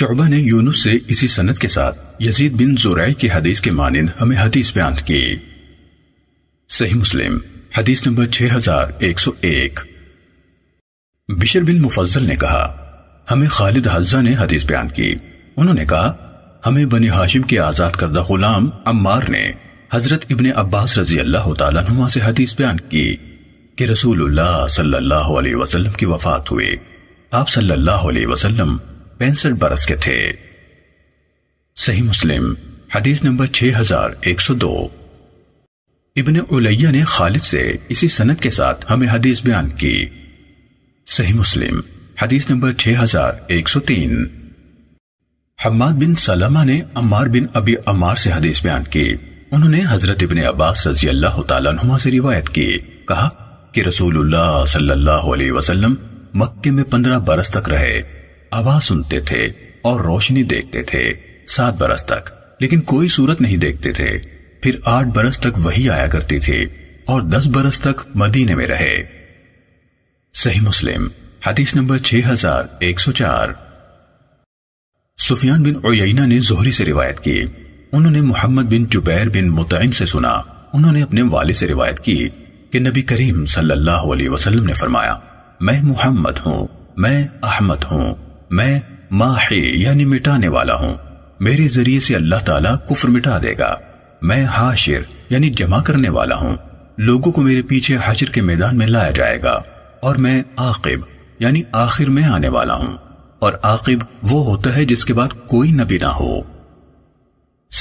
शोबा ने यूनुस से इसी सनत के साथ यजीद बिन जोराय की हदीस के मानंद हमें हदीस बयान की सही मुस्लिम हदीस नंबर 6101 बिशर बिन मुफजल ने कहा हमें खालिद हजा ने हदीस बयान की उन्होंने कहा हमें बनी हाशिम के आजाद करदा गुलाम अम्मार ने हजरत इबन अब्बास रजी अल्लाह तुमा से हदीस बयान की कि रसूलुल्लाह सल्लल्लाहु अलैहि वसल्लम की वफात हुए आप सल्लल्लाहु अलैहि वसल्लम पैंसठ बरस के थे सही मुस्लिम हदीस नंबर 6102 इब्न उलैया ने खालिद से इसी सनद के साथ हमें हदीस बयान की सही मुस्लिम हदीस नंबर 6103 हम्माद बिन सलमा ने अम्मार बिन अबी अम्मार से हदीस बयान की उन्होंने हजरत इबन अब्बास रजी अल्लाह तुमा से रिवायत की कहा कि रसूलुल्लाह सल्लल्लाहु अलैहि वसल्लम मक्के में पंद्रह बरस तक रहे आवाज सुनते थे और रोशनी देखते थे सात बरस तक लेकिन कोई सूरत नहीं देखते थे फिर आठ बरस तक वही आया करती थी और दस बरस तक मदीने में रहे सही मुस्लिम हदीस नंबर 6104 सुफियान बिन उयना ने जोहरी से रिवायत की उन्होंने मोहम्मद बिन जुबैर बिन मुतैन से सुना उन्होंने अपने वाले से रिवायत की कि नबी करीम सल्लल्लाहु अलैहि वसल्लम ने फरमाया मैं मोहम्मद हूँ मैं अहमद हूँ मैं माही यानी मिटाने वाला हूँ मेरे जरिए से अल्लाह ताला कुफर मिटा देगा मैं हाशिर यानी जमा करने वाला हूँ लोगों को मेरे पीछे हाजिर के मैदान में लाया जाएगा और मैं आकिब यानी आखिर में आने वाला हूँ और आकिब वो होता है जिसके बाद कोई नबी ना हो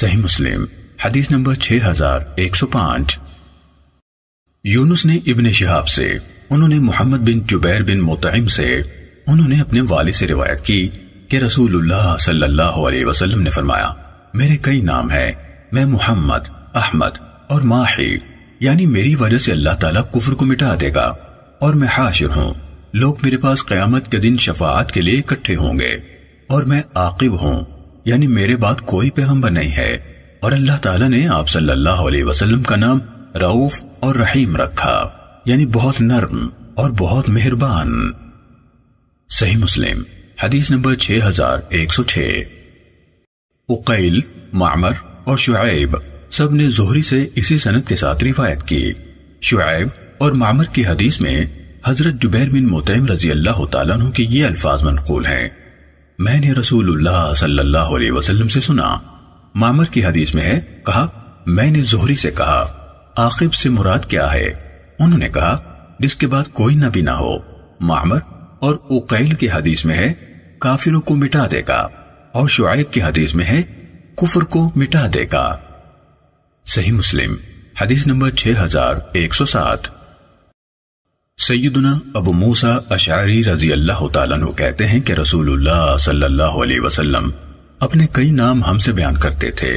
सही मुस्लिम हदीस नंबर 6105 यूनुस ने इब्ने शिहाब से उन्होंने मोहम्मद बिन जुबैर बिन मोतम से उन्होंने अपने वाले से रिवायत की कि रसूलुल्लाह सल्लल्लाहु अलैहि वसल्लम ने फरमाया मेरे कई नाम है मैं मोहम्मद अहमद और माही यानी मेरी वजह से अल्लाह ताला कुफर को मिटा देगा और मैं हाशिर हूँ लोग मेरे पास कयामत के दिन शफात के लिए इकट्ठे होंगे और मैं आकिब हूँ यानी मेरे बाद कोई पैगम्बर नहीं है और अल्लाह ताला ने आप सल्लल्लाहु अलैहि वसल्लम का नाम रऊफ और रहीम रखा यानी बहुत नर्म और बहुत मेहरबान सही मुस्लिम हदीस नंबर 6106 उकैल मामर और शुएब सब ने जोहरी से इसी सनत के साथ रिवायत की शुएब और मामर की हदीस में हजरत जुबैर बिन मोतम रजी अल्लाह तु के ये अल्फाज मनकूल हैं मैंने रसूलुल्लाह सल्लल्लाहु अलैहि वसल्लम से सुना मामर की हदीस में है कहा मैंने जोहरी से कहा आकिब से मुराद क्या है उन्होंने कहा जिसके बाद कोई नबी ना हो मामर और उकैल की हदीस में है काफिरों को मिटा देगा और शुआब की हदीस में है कुफर को मिटा देगा सही मुस्लिम हदीस नंबर 6107 सैदना अबू मूसा अशारी रजी अल्लाह तु कहते हैं कि रसूलुल्लाह सल्लल्लाहु अलैहि वसल्लम अपने कई नाम हमसे बयान करते थे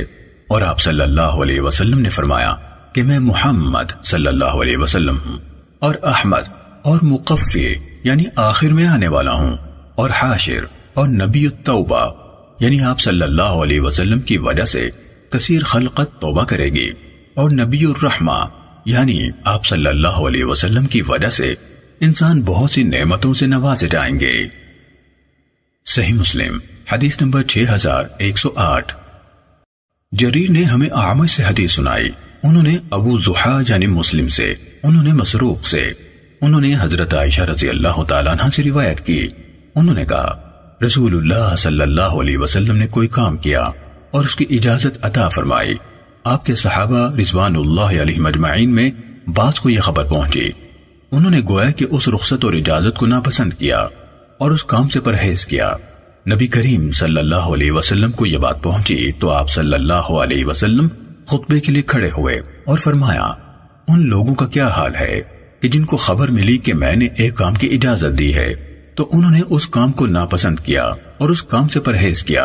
और आप सल्लल्लाहु अलैहि वसल्लम ने फरमाया कि मैं मोहम्मद सल्लल्लाहु अलैहि वसल्लम हूँ और अहमद और मुकफ़ी यानी आखिर में आने वाला हूँ और हाशिर और नबी तौबा यानी आप सल्लल्लाहु अलैहि वसल्लम की वजह से कसीर खलकत तौबा करेगी और नबी रहमा यानी आप सल्लल्लाहु अलैहि वसल्लम की वजह से इंसान बहुत सी नेमतों से नवाजे जाएंगे सही मुस्लिम हदीस नंबर 6108 जरीर ने हमें आमद से हदीस सुनाई उन्होंने अबू जुहा यानी मुस्लिम से उन्होंने मसरूक से उन्होंने हजरत आयशा रजी अल्लाह तला से रिवायत की उन्होंने कहा रसूलुल्लाह सल्लल्लाहु अलैहि वसल्लम ने कोई काम किया और उसकी इजाजत अता फरमाई आपके सहाबा रिजवान मजमाइन में बाज को यह खबर पहुंची उन्होंने गोया कि उस रुख्सत और इजाजत को नापसंद किया और उस काम से परहेज किया नबी करीम सल्लल्लाहु अलैहि वसल्लम को यह बात पहुंची तो आप सल्लल्लाहु अलैहि वसल्लम खुतबे के लिए खड़े हुए और फरमाया उन लोगों का क्या हाल है कि जिनको खबर मिली कि मैंने एक काम की इजाजत दी है तो उन्होंने उस काम को नापसंद किया और उस काम से परहेज किया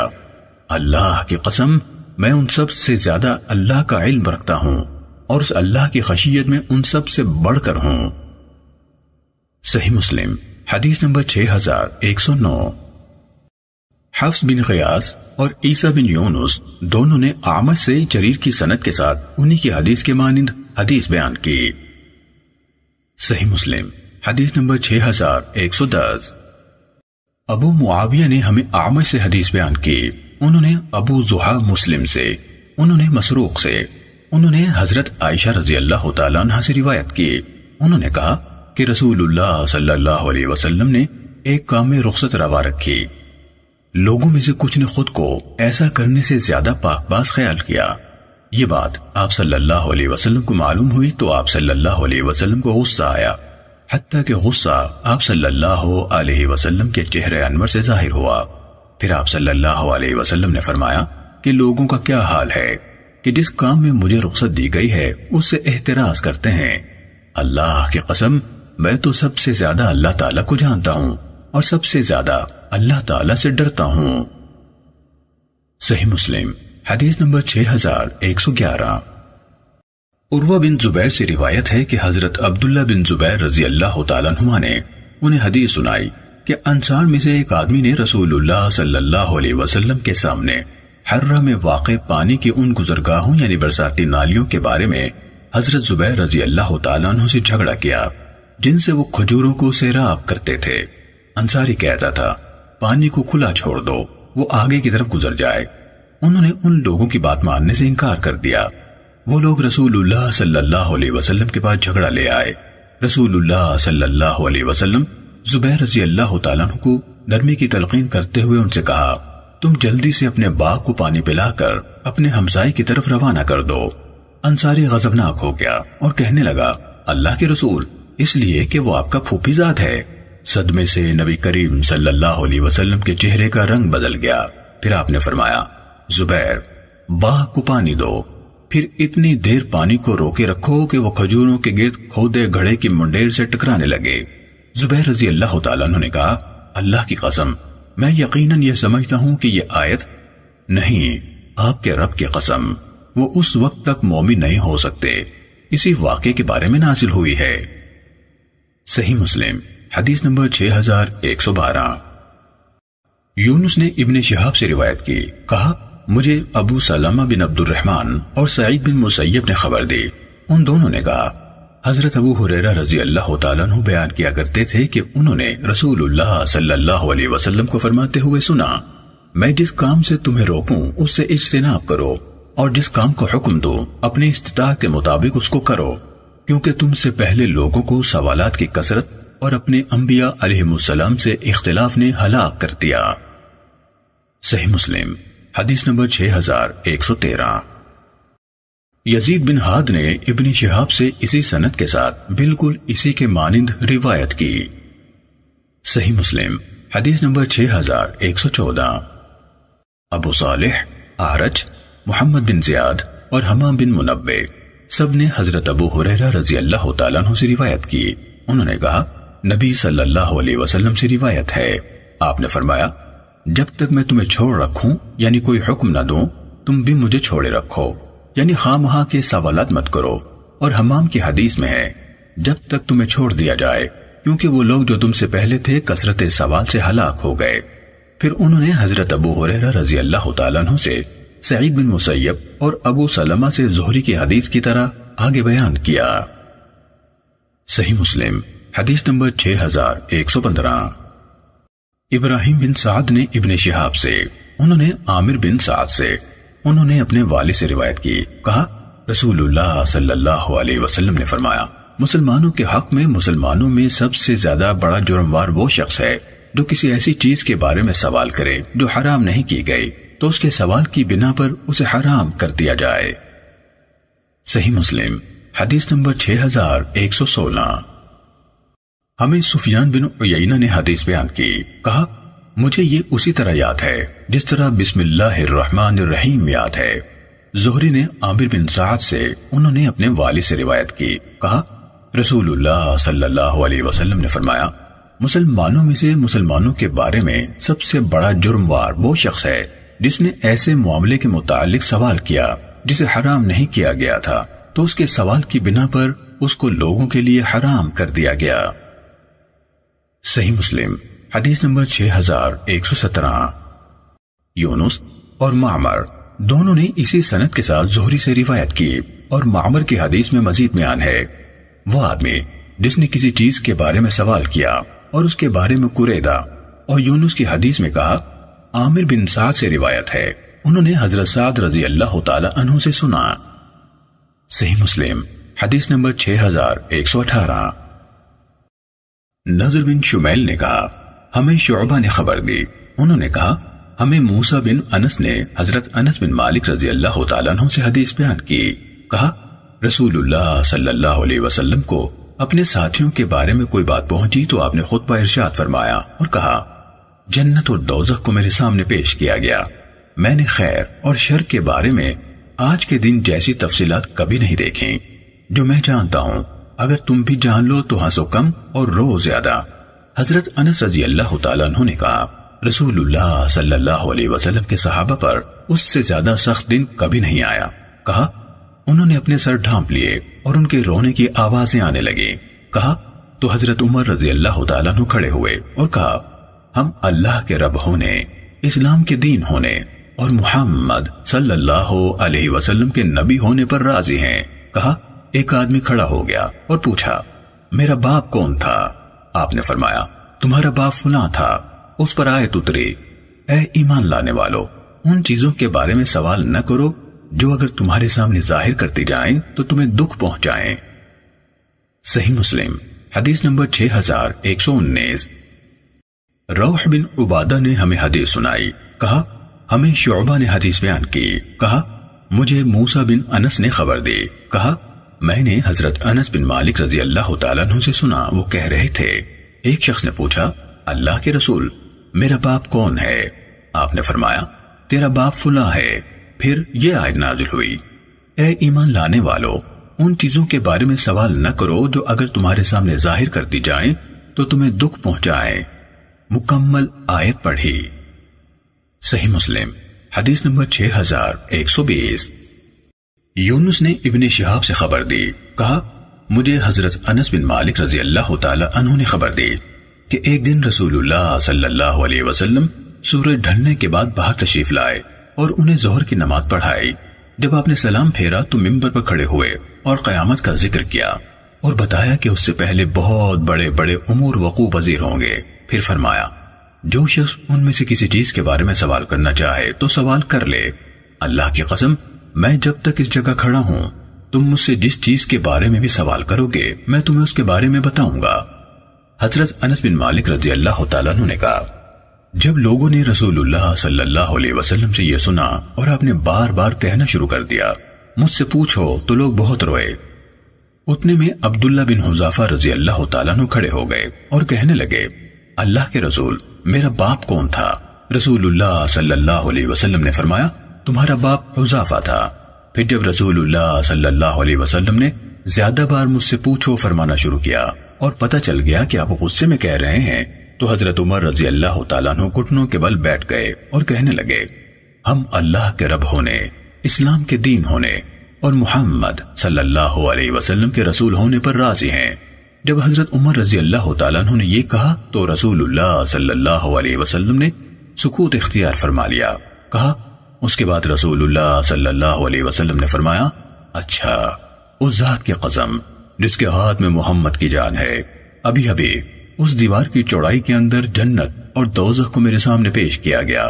अल्लाह की कसम मैं उन सब से ज्यादा अल्लाह का इल्म रखता हूं और उस अल्लाह की खशियत में उन सब से बढ़कर हूं सही मुस्लिम हदीस नंबर छह हजार एक सौ नौ हफ्स बिन खयास और ईसा बिन यूनुस दोनों ने आमद से जरीर की सनत के साथ उन्हीं की हदीस के मानिंद हदीस बयान की सही मुस्लिम हदीस नंबर 6110 अबू मुआविया ने हमें आमद से हदीस बयान की उन्होंने अबू जुहा मुस्लिम से उन्होंने मसरूक से उन्होंने हजरत आयशा रजी अल्लाह तला से रिवायत की उन्होंने कहा कि रसूलुल्लाह सल्लल्लाहु अलैहि वसल्लम ने एक काम में रुखसत रवा रखी लोगों में से कुछ ने खुद को ऐसा करने से ज्यादा पाकबाज ख्याल किया ये बात आप सल्लल्लाहु अलैहि वसल्लम को मालूम हुई तो आप सल्लल्लाहु अलैहि वसल्लम को गुस्सा आया हत्ता के गुस्सा आप सल्लल्लाहु अलैहि वसल्लम के चेहरे अनवर से जाहिर हुआ फिर आप सल्लल्लाहु अलैहि वसल्लम ने फरमाया कि लोगों का क्या हाल है कि जिस काम में मुझे रुख्सत दी गई है उससे एहतराज करते हैं अल्लाह की कसम मैं तो सबसे ज्यादा अल्लाह ताला को जानता हूँ और सबसे ज्यादा अल्लाह ताला से डरता हूँ सही मुस्लिम हदीस नंबर 6111 उर्वा बिन जुबैर से रिवायत है कि हजरत अब्दुल्ला बिन जुबैर रजी अल्लाह तुमा ने उन्हें हदीस सुनाई कि अंसार में से एक आदमी ने रसूलुल्लाह सल्लल्लाहु अलैहि वसल्लम के सामने हर्रा में वाक़ पानी की उन गुजरगाहों यानी बरसाती नालियों के बारे में हजरत जुबैर रजी अल्लाह तु से झगड़ा किया जिनसे वो खजूरों को सैराब करते थे अंसारी कहता था पानी को खुला छोड़ दो वो आगे की तरफ गुजर जाए उन्होंने उन लोगों की बात मानने से इनकार कर दिया वो लोग रसूलुल्लाह सल्लल्लाहु अलैहि वसल्लम के पास झगड़ा ले आए रसूलुल्लाह सल्लल्लाहु अलैहि वसल्लम जुबैर रजी अल्लाह को नरमी की तलकीन करते हुए उनसे कहा तुम जल्दी से अपने बाग को पानी पिलाकर अपने हमसाई की तरफ रवाना कर दो अंसारी गजबनाक हो गया और कहने लगा अल्लाह के रसूल इसलिए कि वो आपका फूफीजाद है सदमे से नबी करीम सल्लल्लाहु अलैहि वसल्लम के चेहरे का रंग बदल गया फिर आपने फरमाया जुबैर बाह को पानी दो फिर इतनी देर पानी को रोके रखो कि वो खजूरों के गिर्द खोदे घड़े की मुंडेर से टकराने लगे जुबैर रजी अल्लाह ने कहा अल्लाह की कसम मैं यकीनन यह समझता हूं कि यह आयत नहीं आपके रब की कसम वो उस वक्त तक मोमिन नहीं हो सकते इसी वाक्य के बारे में नाजिल हुई है सही मुस्लिम हदीस नंबर 6112 यूनुस ने इब्ने शहाब से रिवायत की कहा मुझे अबू सलामा बिन रहमान और सईद बिन मुसैब ने खबर दी उन दोनों ने कहा हजरत अबू हुरैरा रजी अल्लाह तु बयान किया करते थे कि उन्होंने रसूलुल्लाह सल्लल्लाहु अलैहि वसल्लम को फरमाते हुए सुना मैं जिस काम से तुम्हें रोकूं उससे इज्तनाब करो और जिस काम को हुक्म दो अपने इस्ता के मुताबिक उसको करो क्योंकि तुमसे पहले लोगों को सवाल की कसरत और अपने अम्बिया से इख्तलाफ ने हलाक कर दिया सही मुस्लिम हदीस नंबर 6113 यजीद बिन हाद ने इब्न शिहाब से इसी सनत के साथ बिल्कुल इसी के मानिंद रिवायत की सही मुस्लिम हदीस नंबर 6114 अबू सालिह आरज मोहम्मद बिन जियाद और हमाम बिन मुनबे सब ने हजरत अबू हुरैरा रजी अल्लाह तु से रिवायत की उन्होंने कहा नबी सल्लल्लाहु अलैहि वसल्लम से रिवायत है आपने फरमाया जब तक मैं तुम्हें छोड़ रखूं यानी कोई हुक्म न दूं तुम भी मुझे छोड़े रखो यानी खामहा के सवाल मत करो और हमाम की हदीस में है जब तक तुम्हें छोड़ दिया जाए क्योंकि वो लोग जो तुमसे पहले थे कसरत सवाल से हलाक हो गए फिर उन्होंने हजरत अबू हुरैरा रजी अल्लाह तु से सईद बिन मुसैब और अबू सलमा से जोहरी की हदीस की तरह आगे बयान किया सही मुस्लिम हदीस नंबर छह हजार एक सौ पंद्रह इब्राहिम बिन साद ने इब्ने शिहाब से उन्होंने आमिर बिन साद से उन्होंने अपने वाले से रिवायत की कहा रसूलुल्लाह सल्लल्लाहु अलैहि वसल्लम ने फरमाया मुसलमानों के हक में मुसलमानों में सबसे ज्यादा बड़ा जुर्मवार वो शख्स है जो किसी ऐसी चीज के बारे में सवाल करे जो हराम नहीं की गई तो उसके सवाल की बिना पर उसे हराम कर दिया जाए सही मुस्लिम हदीस नंबर छह हजार एक सौ सोलह हमें सुफियान बिन उयना ने हदीस बयान की कहा मुझे ये उसी तरह याद है जिस तरह बिस्मिल्लाम याद है जोहरी ने आमिर बिन साद से उन्होंने अपने वाले से रिवायत की कहा रसूल सल्लल्लाहु ने फरमाया मुसलमानों में से मुसलमानों के बारे में सबसे बड़ा जुर्मवार वो शख्स है जिसने ऐसे मामले के मुतालिक सवाल किया जिसे हराम नहीं किया गया था तो उसके सवाल की बिना पर उसको लोगों के लिए हराम कर दिया गया सही मुस्लिम हदीस नंबर 6117 यूनुस और मामर दोनों ने इसी सनत के साथ जोहरी से रिवायत की और मामर की हदीस में मजीद बयान है वो आदमी जिसने किसी चीज के बारे में सवाल किया और उसके बारे में कुरेदा और यूनुस की हदीस में कहा आमिर बिन साद से रिवायत है उन्होंने हजरत साद रजी अल्लाह तु से सुना सही मुस्लिम हदीस नंबर छह हजार एक सौ अठारह नजर बिन शुमैल ने कहा हमें शोबा ने खबर दी उन्होंने कहा हमें मूसा बिन अनस ने हजरत अनस बिन मालिक रजी अल्लाह तु से हदीस बयान की कहा रसूलुल्लाह सल्लल्लाहु अलैहि वसल्लम को अपने साथियों के बारे में कोई बात पहुंची तो आपने खुद पर इर्शाद फरमाया और कहा जन्नत और दौजह को मेरे सामने पेश किया गया मैंने खैर और शर के बारे में आज के दिन जैसी तफसीलात कभी नहीं देखी जो मैं जानता हूं अगर तुम भी जान लो तो हंसो कम और रो ज्यादा हजरत अनस रजी अल्लाह तु ने कहा रसूलुल्लाह सल्लल्लाहु अलैहि वसल्लम के सहाबा पर उससे ज्यादा सख्त दिन कभी नहीं आया कहा उन्होंने अपने सर ढांप लिए और उनके रोने की आवाजें आने लगी कहा तो हजरत उमर रजी अल्लाह तु खड़े हुए और कहा हम अल्लाह के रब होने इस्लाम के दीन होने और मुहम्मद सल्लल्लाहु अलैहि वसल्लम के नबी होने पर राजी हैं कहा एक आदमी खड़ा हो गया और पूछा मेरा बाप कौन था आपने फरमाया तुम्हारा बाप फुला था उस पर आयत उतरी ए ईमान लाने वालों उन चीजों के बारे में सवाल न करो जो अगर तुम्हारे सामने जाहिर करती जाए तो तुम्हें दुख पहुंचाए सही मुस्लिम हदीस नंबर छह हजार एक सौ उन्नीस रौह बिन उबादा ने हमें हदीस सुनाई कहा हमें शोबा ने हदीस बयान की कहा मुझे मूसा बिन अनस ने खबर दी कहा मैंने हजरत अनस बिन मालिक रजी अल्लाह तु से सुना वो कह रहे थे एक शख्स ने पूछा अल्लाह के रसूल मेरा बाप कौन है आपने फरमाया तेरा बाप फुला है फिर ये आयत नाजिल हुई ए ईमान लाने वालों उन चीजों के बारे में सवाल न करो जो अगर तुम्हारे सामने जाहिर कर दी जाए तो तुम्हें दुख पहुंचाए मुकम्मल आयत पढ़ी सही मुस्लिम हदीस नंबर छह हजार एक सौ बीस यूनुस ने इबन शहाब से खबर दी कहा मुझे हजरत अनस बिन मालिक रजी अल्लाह तु ने खबर दी कि एक दिन रसूलुल्लाह सल्लल्लाहु अलैहि वसल्लम सूरज ढलने के बाद बाहर तशरीफ लाए और उन्हें जोहर की नमाज पढ़ाई जब आपने सलाम फेरा तो मिंबर पर खड़े हुए और कयामत का जिक्र किया और बताया कि उससे पहले बहुत बड़े बड़े उमूर वकू पजीर होंगे फिर फरमाया जो शख्स उनमें से किसी चीज के बारे में सवाल करना चाहे तो सवाल कर ले अल्लाह की कसम मैं जब तक इस जगह खड़ा हूं तुम मुझसे जिस चीज के बारे में भी सवाल करोगे मैं तुम्हें उसके बारे में बताऊंगा हजरत अनस बिन मालिक रजी अल्लाह ने कहा जब लोगों ने रसूलुल्लाह सल्लल्लाहु अलैहि वसल्लम से यह सुना और आपने बार बार कहना शुरू कर दिया मुझसे पूछो तो लोग बहुत रोए उतने में अब्दुल्ला बिन हुजाफा रजी अल्लाह तु खड़े हो गए और कहने लगे अल्लाह के रसूल मेरा बाप कौन था रसूलुल्लाह सल्लल्लाहु अलैहि वसल्लम ने फरमाया तुम्हारा बाप हुजाफा था फिर जब रसूलुल्लाह सल्लल्लाहु अलैहि वसल्लम ने ज्यादा बार मुझसे पूछो फरमाना शुरू किया और पता चल गया कि आप गुस्से में कह रहे हैं तो हजरत उमर रजी अल्लाह तु घुटनों के बल बैठ गए और कहने लगे हम अल्लाह के रब होने इस्लाम के दीन होने और मोहम्मद सल्लल्लाहु अलैहि वसल्लम के रसूल होने पर राजी हैं जब हजरत उमर रजी अल्लाह तु ने यह कहा तो रसूलुल्लाह सल्लल्लाहु अलैहि वसल्लम ने सुकूत इख्तियार फरमा लिया कहा उसके बाद रसूलुल्लाह सल्लल्लाहु अलैहि वसल्लम ने फरमाया अच्छा उस जात की कसम जिसके हाथ में मोहम्मद की जान है अभी अभी उस दीवार की चौड़ाई के अंदर जन्नत और दोजख को मेरे सामने पेश किया गया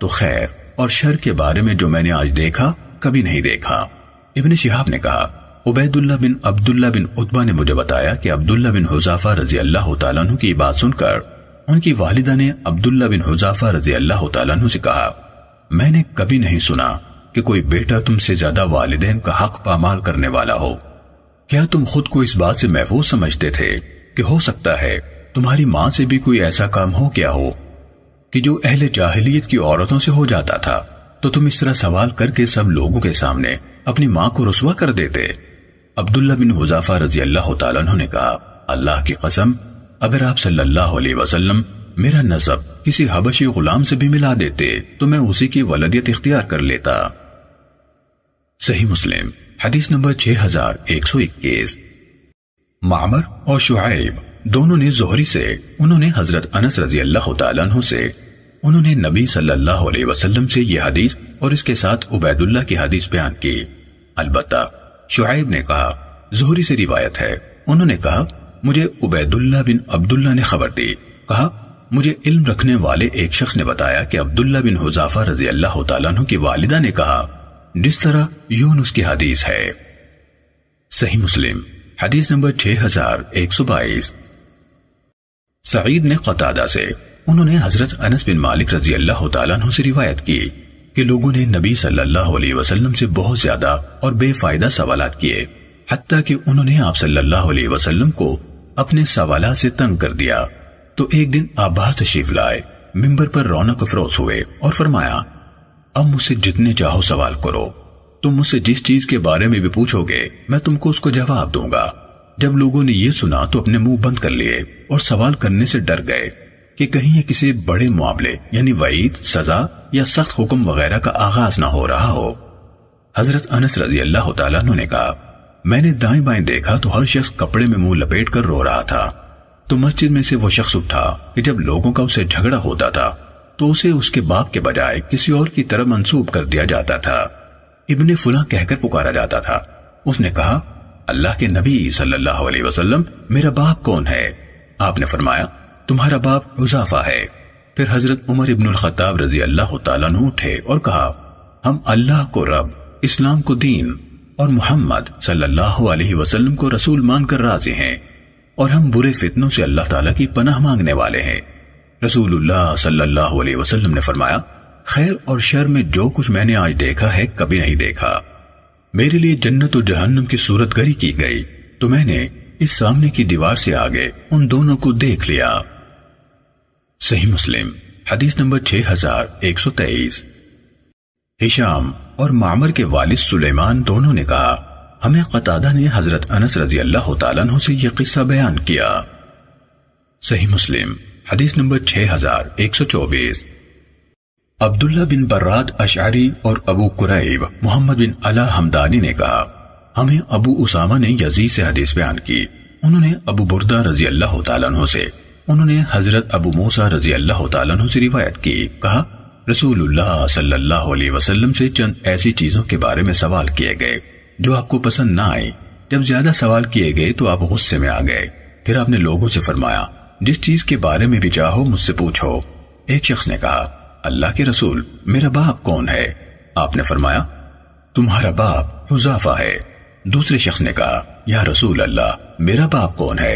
तो खैर और शर के बारे में जो मैंने आज देखा कभी नहीं देखा इबन शिहाब ने कहा उबैदुल्ला बिन अब्दुल्ला बिन उतबा ने मुझे बताया कि अब्दुल्ला बिन हुजाफा रजी अल्लाह की बात सुनकर उनकी वालिदा ने अब्दुल्ला बिन हुजाफा रजी अल्लाह से कहा मैंने कभी नहीं सुना कि कोई बेटा तुमसे ज्यादा वाले का हक पामाल करने वाला हो क्या तुम खुद को इस बात से महफूज समझते थे कि हो सकता है तुम्हारी माँ से भी कोई ऐसा काम हो क्या हो कि जो अहले जाहिलियत की औरतों से हो जाता था तो तुम इस तरह सवाल करके सब लोगों के सामने अपनी माँ को रसुआ कर देते अब्दुल्ला बिन हुजाफा रजी अल्लाह ने कहा अल्लाह की कसम अगर आप सल्लल्लाहु अलैहि वसल्लम मेरा नसब किसी हबशी गुलाम से भी मिला देते तो मैं उसी की वलदियत इख्तियार कर लेता सही मुस्लिम हदीस नंबर छह हजार एक सौ इक्कीस मामर और शुआब दोनों ने जोहरी से उन्होंने हजरत अनस रजी अल्लाह तु से उन्होंने नबी सल्लल्लाहु अलैहि वसल्लम से यह हदीस और इसके साथ उबैदुल्लाह की हदीस बयान की अलबत्ता शुआब ने कहा जोहरी से रिवायत है उन्होंने कहा मुझे उबैदुल्ला बिन अब्दुल्ला ने खबर दी कहा मुझे इल्म रखने वाले एक शख्स ने बताया कि अब्दुल्ला बिन हुजाफा रजी अल्लाह तु की वालिदा ने कहा जिस तरह यूनुस की हदीस है सही मुस्लिम हदीस नंबर 6122 सईद ने कतादा से उन्होंने हजरत अनस बिन मालिक रजी अल्लाह तु से रिवायत की कि लोगों ने नबी सल्लल्लाहु अलैहि वसल्लम से बहुत ज्यादा और बेफायदा सवाल किए हती कि उन्होंने आप सल्लल्लाहु अलैहि वसल्लम को अपने सवाल से तंग कर दिया तो एक दिन आप बाहर लाए मिंबर पर रौनक अफरोज हुए और फरमाया अब मुझसे जितने चाहो सवाल करो तुम मुझसे जिस चीज के बारे में भी पूछोगे मैं तुमको उसको जवाब दूंगा जब लोगों ने यह सुना तो अपने मुंह बंद कर लिए और सवाल करने से डर गए कि कहीं ये किसी बड़े मामले यानी वईद सजा या सख्त हुक्म वगैरह का आगाज ना हो रहा हो हजरत अनस रजी अल्लाह तुमने कहा मैंने दाएं बाएं देखा तो हर शख्स कपड़े में मुंह लपेट कर रो रहा था तो मस्जिद में से वो शख्स उठा कि जब लोगों का उसे झगड़ा होता था तो उसे उसके बाप के बजाय किसी और की तरह मंसूब कर दिया जाता था इब्ने फुला कहकर पुकारा जाता था उसने कहा अल्लाह के नबी सल्लल्लाहु अलैहि वसल्लम मेरा बाप कौन है आपने फरमाया तुम्हारा बाप हुजाफा है फिर हजरत उमर इब्न खताब रजी अल्लाह तु उठे और कहा हम अल्लाह को रब इस्लाम को दीन और मोहम्मद सल्लल्लाहु अलैहि वसल्लम को रसूल मानकर राजी हैं और हम बुरे फितनों से अल्लाह ताला की पनाह मांगने वाले हैं रसूलुल्लाह सल्लल्लाहु अलैहि वसल्लम ने फरमाया खैर और शर में जो कुछ मैंने आज देखा है कभी नहीं देखा मेरे लिए जन्नत और जहन्नम की सूरत गरी की गई तो मैंने इस सामने की दीवार से आगे उन दोनों को देख लिया सही मुस्लिम हदीस नंबर 6123 हिशाम और मामर के वालिद सुलेमान दोनों ने कहा हमें कतादा ने हजरत अनस रजी अल्लाह तु से यह किस्सा बयान किया सही मुस्लिम हदीस नंबर 6124 अब्दुल्ला बिन बर्रात अशारी और अबू कुरैब मोहम्मद बिन अला हमदानी ने कहा हमें अबू उसामा ने यजीद से हदीस बयान की उन्होंने अबू बुरदा रजी अल्लाह तु से उन्होंने हजरत अबू मूसा रजी अल्लाह तु से रिवायत की कहा रसूलुल्लाह सल्लल्लाहु अलैहि वसल्लम से चंद ऐसी चीजों के बारे में सवाल किए गए जो आपको पसंद ना आए जब ज्यादा सवाल किए गए तो आप गुस्से में आ गए फिर आपने लोगों से फरमाया जिस चीज के बारे में भी चाहो मुझसे पूछो एक शख्स ने कहा अल्लाह के रसूल मेरा बाप कौन है आपने फरमाया तुम्हारा बाप हुजाफा है दूसरे शख्स ने कहा या रसूल अल्लाह मेरा बाप कौन है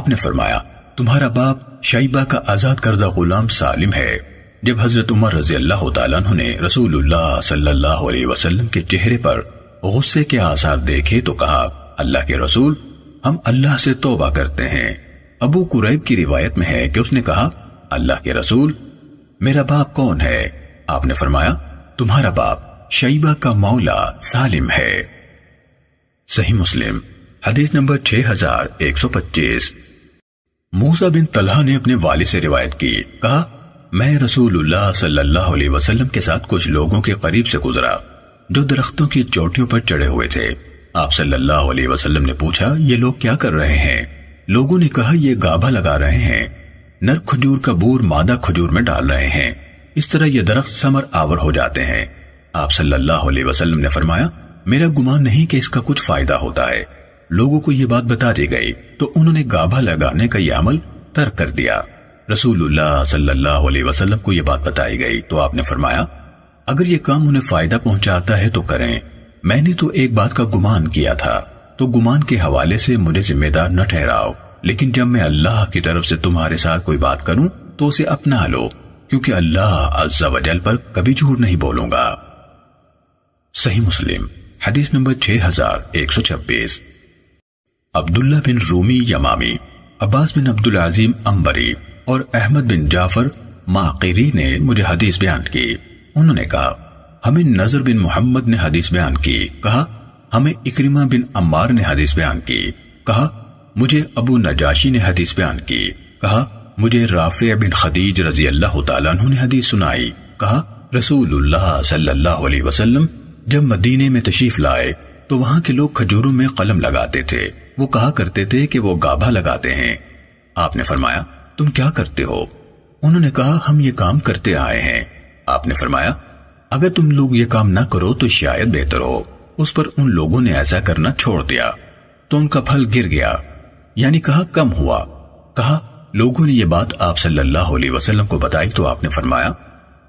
आपने फरमाया तुम्हारा बाप शाइबा का आजाद करदा गुलाम सालिम है जब हजरत उमर रजी अल्लाह ने रसूल सल्लाह के चेहरे पर गुस्से के आसार देखे तो कहा अल्लाह के रसूल हम अल्लाह से तोबा करते हैं अबू कुरैब की रिवायत में है कि उसने कहा अल्लाह के रसूल मेरा बाप कौन है आपने फरमाया तुम्हारा बाप शैबा का मौला सालिम है सही मुस्लिम हदीस नंबर 6125 मूसा बिन तलहा ने अपने वाले से रिवायत की कहा मैं रसूलुल्लाह सल्लल्लाहु अलैहि वसल्लम के साथ कुछ लोगों के करीब से गुजरा जो दरख्तों की चोटियों पर चढ़े हुए थे आप सल्लल्लाहु अलैहि वसल्लम ने पूछा ये लोग क्या कर रहे हैं लोगों ने कहा ये गाभा लगा रहे हैं नर खजूर का बूर मादा खजूर में डाल रहे हैं इस तरह ये दरख्त समर आवर हो जाते हैं आप सल्लल्लाहु अलैहि वसल्लम ने फरमाया मेरा गुमान नहीं कि इसका कुछ फायदा होता है लोगों को ये बात बता दी गई तो उन्होंने गाभा लगाने का यह अमल तर्क कर दिया रसूलुल्लाह सल्लल्लाहु अलैहि वसल्लम को यह बात बताई गई तो आपने फरमाया अगर ये काम उन्हें फायदा पहुंचाता है तो करें मैंने तो एक बात का गुमान किया था तो गुमान के हवाले से मुझे जिम्मेदार न ठहराओ लेकिन जब मैं अल्लाह की तरफ से तुम्हारे साथ कोई बात करूं तो उसे अपना लो क्योंकि अल्लाह अज्जा वजल पर कभी झूठ नहीं बोलूंगा सही मुस्लिम हदीस नंबर 6126 अब्दुल्ला बिन रूमी यमामी अब्बास बिन अब्दुल अजीम अंबरी और अहमद बिन जाफर माकिरी ने मुझे हदीस बयान की उन्होंने कहा हमें नजर बिन मोहम्मद ने हदीस बयान की कहा हमें इक्रिमा बिन अम्बार ने हदीस बयान की कहा मुझे अबू नजाशी ने हदीस बयान की कहा मुझे राफे बिन खदीज रजी अल्लाह तु ने हदीस सुनाई कहा रसूलुल्लाह सल्लल्लाहु अलैहि वसल्लम जब मदीने में तशीफ लाए तो वहां के लोग खजूरों में कलम लगाते थे वो कहा करते थे कि वो गाभा लगाते हैं आपने फरमाया तुम क्या करते हो उन्होंने कहा हम ये काम करते आए हैं आपने फरमाया अगर तुम लोग ये काम ना करो तो शायद बेहतर हो उस पर उन लोगों ने ऐसा करना छोड़ दिया तो उनका फल गिर गया यानी कहा कम हुआ कहा लोगों ने यह बात आप सल्लल्लाहु अलैहि वसल्लम को बताई तो आपने फरमाया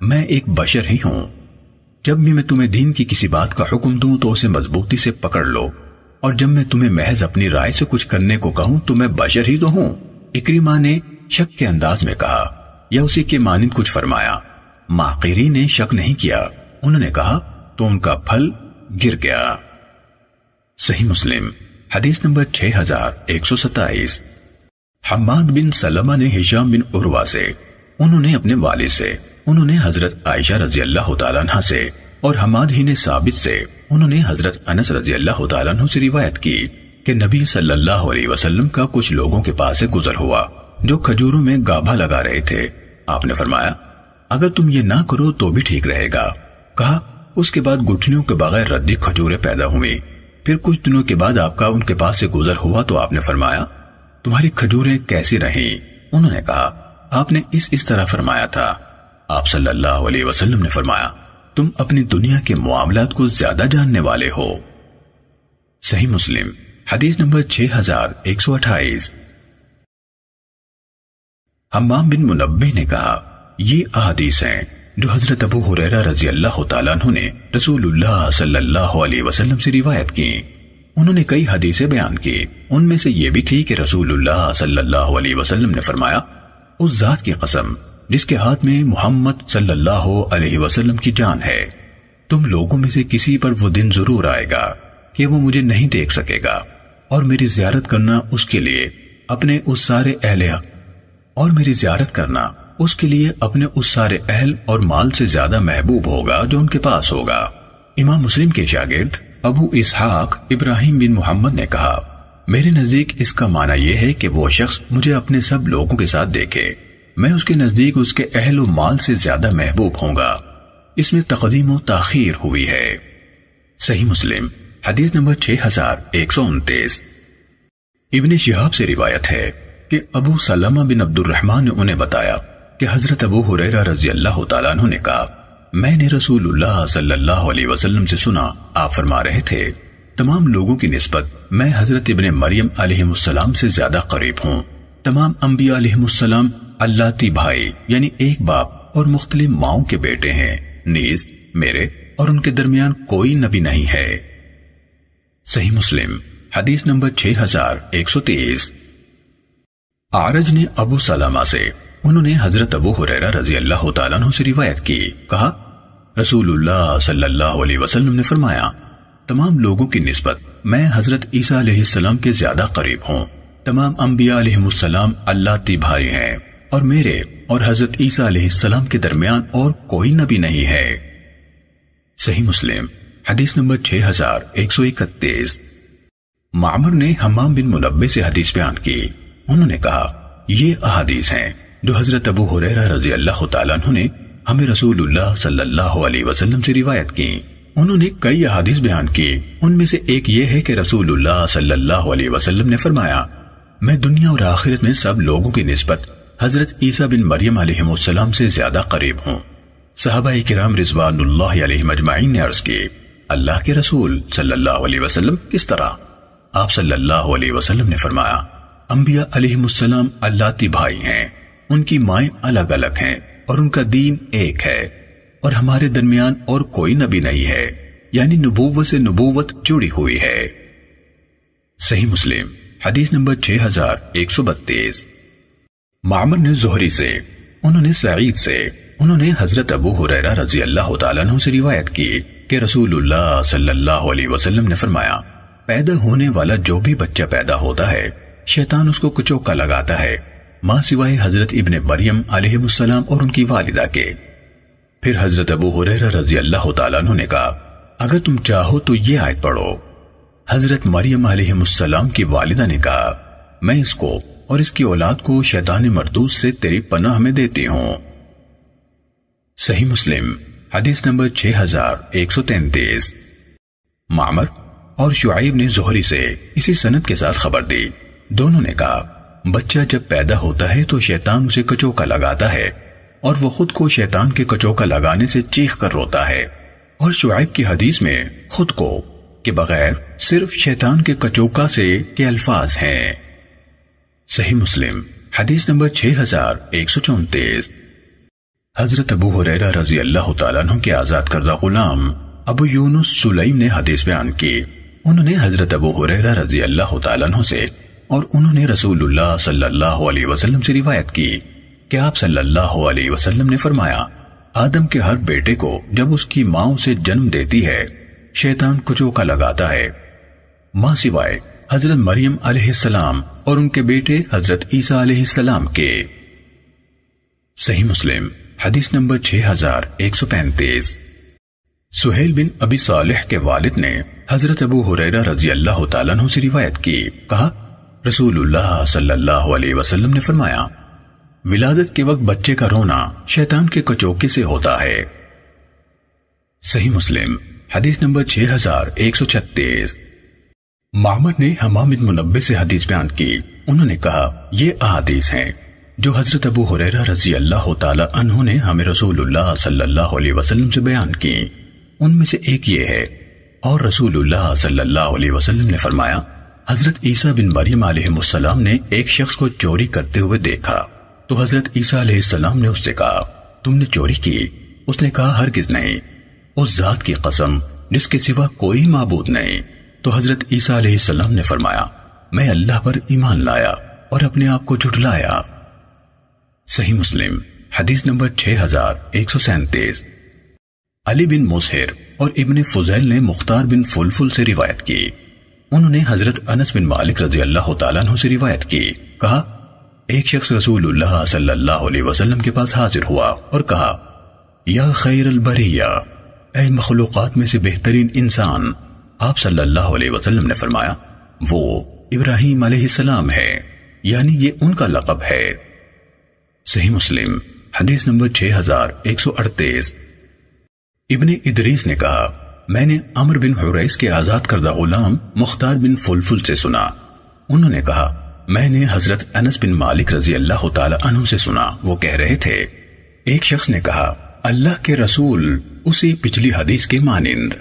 मैं एक बशर ही हूं जब भी मैं तुम्हें दीन की किसी बात का हुक्म दूं तो उसे मजबूती से पकड़ लो और जब मैं तुम्हें महज अपनी राय से कुछ करने को कहूं तो मैं बशर ही तो हूं इक्रीमा ने शक के अंदाज में कहा या उसी के मानिंद कुछ फरमाया माकिरी ने शक नहीं किया उन्होंने कहा तो उनका फल गिर गया सही मुस्लिम हदीस नंबर 6127 हम्माद बिन सलमा ने हिजाम बिन उर्वा से उन्होंने अपने वाले से उन्होंने हजरत आयशा रजी अल्लाह तआला से और हमाद ही ने साबित से उन्होंने हजरत अनस रजी अल्लाह तआला से रिवायत की कि नबी सल्लल्लाहु अलैहि वसल्लम का कुछ लोगों के पास से गुजर हुआ जो खजूरों में गाभा लगा रहे थे आपने फरमाया अगर तुम ये ना करो तो भी ठीक रहेगा कहा उसके बाद गुठलियों के बगैर रद्दी खजूरें पैदा हुई फिर कुछ दिनों के बाद आपका उनके पास से गुजर हुआ तो आपने फरमाया तुम्हारी खजूरें कैसी रही उन्होंने कहा आपने इस इस तरह फरमाया था आप सल्लल्लाहु अलैहि वसल्लम ने फरमाया तुम अपनी दुनिया के मामला को ज्यादा जानने वाले हो सही मुस्लिम हदीस नंबर छह हजार एक सौ अट्ठाईस हमाम बिन मुनबी ने कहा ये अहादीस हैं जो हजरत अबू हुरैरा रजी अल्लाह तु ने रसूलुल्लाह सल्लल्लाहु अलैहि वसल्लम से रिवायत की उन्होंने कई हदीसें बयान की उनमें से ये भी थी कि रसूलुल्लाह सल्लल्लाहु अलैहि वसल्लम ने फरमाया उस जात की कसम जिसके हाथ में मोहम्मद सल्लल्लाहु अलैहि वसल्लम की जान है तुम लोगों में से किसी पर वो दिन जरूर आएगा कि वो मुझे नहीं देख सकेगा और मेरी जियारत करना उसके लिए अपने उस सारे अहलिया और मेरी जियारत करना उसके लिए अपने उस सारे अहल और माल से ज्यादा महबूब होगा जो उनके पास होगा इमाम मुस्लिम के शागिर्द अबू इसहाक इब्राहिम बिन मोहम्मद ने कहा मेरे नजदीक इसका माना यह है कि वो शख्स मुझे अपने सब लोगों के साथ देखे मैं उसके नजदीक उसके अहल और माल से ज्यादा महबूब होगा इसमें तकदीम तखीर हुई है सही मुस्लिम हदीस नंबर छह हजार एक सौ उनतीस इबन शहाब से रिवायत है कि अबू सलामा बिन अब्दुलरहमान ने उन्हें बताया कि हजरत अबू हुरैरा रजी अल्लाह तु ने कहा मैंने रसूलुल्लाह सल्लल्लाहु अलैहि वसल्लम से सुना आप फरमा रहे थे तमाम लोगों की निस्बत मैं हजरत इबन मरियम अलैहिस्सलाम से ज्यादा करीब हूँ तमाम अम्बिया अलैहिस्सलाम अल्लाती भाई यानी एक बाप और मुख्तलिफ माओ के बेटे हैं नीज मेरे और उनके दरमियान कोई नबी नहीं है सही मुस्लिम हदीस नंबर 6130 आरज ने अबू सलामा से उन्होंने हजरत अबू हुरैरा रजी अल्लाह तु से रिवायत की कहा रसूलुल्लाह सल्लल्लाहु अलैहि वसल्लम ने फरमाया तमाम लोगों की निस्बत मैं हजरत ईसा अलैहि सलाम के ज्यादा करीब हूं तमाम अंबिया अलैहि अलैहिस्सलाम अल्लाह के भाई हैं और मेरे और हजरत ईसा अलैहि सलाम के दरमियान और कोई नबी नहीं है सही मुस्लिम हदीस नंबर 6131 मामर ने हमाम बिन मुलब्बे से हदीस बयान की उन्होंने कहा ये अहादीस हैं जो हजरत अबू हुरैरा रजी अल्लाह तु ने हमें रसूलुल्लाह सल्लल्लाहु अलैहि वसल्लम से रिवायत की उन्होंने कई अहादीस बयान की उनमें से एक ये है कि रसूलुल्लाह सल्लल्लाहु अलैहि वसल्लम ने फरमाया मैं दुनिया और आखिरत में सब लोगों की नस्बत हजरत ईसा बिन मरियम अलैहिस्सलाम से ज्यादा करीब हूँ साहबा कराम रिजवान ने अर्ज की अल्लाह के रसूल सल्लल्लाहु अलैहि वसल्लम किस तरह आप सल्लल्लाहु अलैहि वसल्लम ने फरमाया अम्बिया अलैहिस्सलाम अल्लाह भाई हैं उनकी माए अलग अलग हैं और उनका दीन एक है और हमारे दरमियान और कोई नबी नहीं है यानी नबूव से नबूवत जुड़ी हुई है सही मुस्लिम हदीस नंबर 6132 मामर ने जोहरी से उन्होंने सईद से उन्होंने हजरत अबू हुरैरा रजी अल्लाह तु से रिवायत की कि रसूलुल्लाह सल्लल्लाहु अलैहि वसल्लम ने फरमाया पैदा होने वाला जो भी बच्चा पैदा होता है शैतान उसको कुचोका लगाता है माँ सिवाय हजरत इबन मरियम अलैहिस्सलाम और उनकी वालिदा के फिर हजरत अबू हुरैरा रजी अल्लाह तु ने कहा अगर तुम चाहो तो ये आयत पढ़ो हजरत मरियम अलैहिस्सलाम की वालिदा ने कहा मैं इसको और इसकी औलाद को शैतान मरदूस से तेरी पनाह में देती हूं सही मुस्लिम हदीस नंबर 6133 मामर और शुआब ने जोहरी से इसी सनत के साथ खबर दी दोनों ने कहा बच्चा जब पैदा होता है तो शैतान उसे कचोका लगाता है और वो खुद को शैतान के कचोका लगाने से चीख कर रोता है और शुआब की हदीस में खुद को के बगैर सिर्फ शैतान के कचोका से के अल्फाज हैं सही मुस्लिम हदीस नंबर छह हजार एक सौ चौतीस हजरत अबू हुरैरा रजी अल्लाह तु के आजाद करदा गुलाम अबू यूनुस सुलईम ने हदीस बयान की उन्होंने हजरत अबू हुरैरा रजी अल्लाह तु से और उन्होंने रसूलुल्लाह सल्लल्लाहु अलैहि वसल्लम से रिवायत की कि आप सल्लल्लाहु अलैहि वसल्लम ने फरमाया आदम के हर बेटे को जब उसकी माँ से जन्म देती है शैतान को चौका लगाता है माँ सिवाय हजरत मरियम सलाम और उनके बेटे हजरत ईसा सलाम के सही मुस्लिम हदीस नंबर 6135 सुहेल बिन अबी सालेह के वालिद ने हजरत अबू हुरैरा रजी अल्लाह तु से रिवायत की कहा रसूलुल्लाह सल्लल्लाहु अलैहि वसल्लम ने फरमाया विलादत के वक्त बच्चे का रोना शैतान के कचौके से होता है सही मुस्लिम हदीस नंबर 6136 हजार एक सौ छत्तीस मुनब्बे ने से हदीस बयान की उन्होंने कहा ये अहदीस हैं जो हजरत अबू हुरैरा रजी अल्लाह तु ने हमें रसूलुल्लाह सल्लल्लाहु अलैहि वसल्लम से बयान की उनमें से एक ये है और रसूलुल्लाह सल्लल्लाहु अलैहि वसल्लम ने फरमाया हजरत ईसा बिन मरियम आलम ने एक शख्स को चोरी करते हुए देखा तो हजरत ईसा सलाम ने उससे कहा तुमने चोरी की उसने कहा हर किस नहीं उस जात की कसम जिसके सिवा कोई मबूद नहीं तो हजरत ईसा सलाम ने फरमाया मैं अल्लाह पर ईमान लाया और अपने आप को झुटलाया सही मुस्लिम हदीस नंबर छह हजार एक सौ सैंतीस अली बिन मुसहिर और इबन फुजैल ने मुख्तार बिन फुलफुल से रिवायत की उन्होंने हजरत अनस बिन मालिक रजी अल्लाह तु से रिवायत की कहा एक शख्स रसूलुल्लाह सल्लल्लाहु अलैहि वसल्लम के पास हाजिर हुआ और कहा या खैर अलबरिया ए मखलूक़ात में से बेहतरीन इंसान आप सल्लल्लाहु अलैहि वसल्लम ने फरमाया वो इब्राहिम सलाम है यानी ये उनका लकब है सही मुस्लिम हदीस नंबर 6138 इब्ने इदरीस ने कहा मैंने अमर बिन हुरैस के आजाद करदा गुलाम मुख्तार बिन फुलफुल से सुना उन्होंने कहा मैंने हजरत अनस बिन मालिक रजी अल्लाह तु से सुना वो कह रहे थे एक शख्स ने कहा अल्लाह के रसूल उसे पिछली हदीस के मानिंद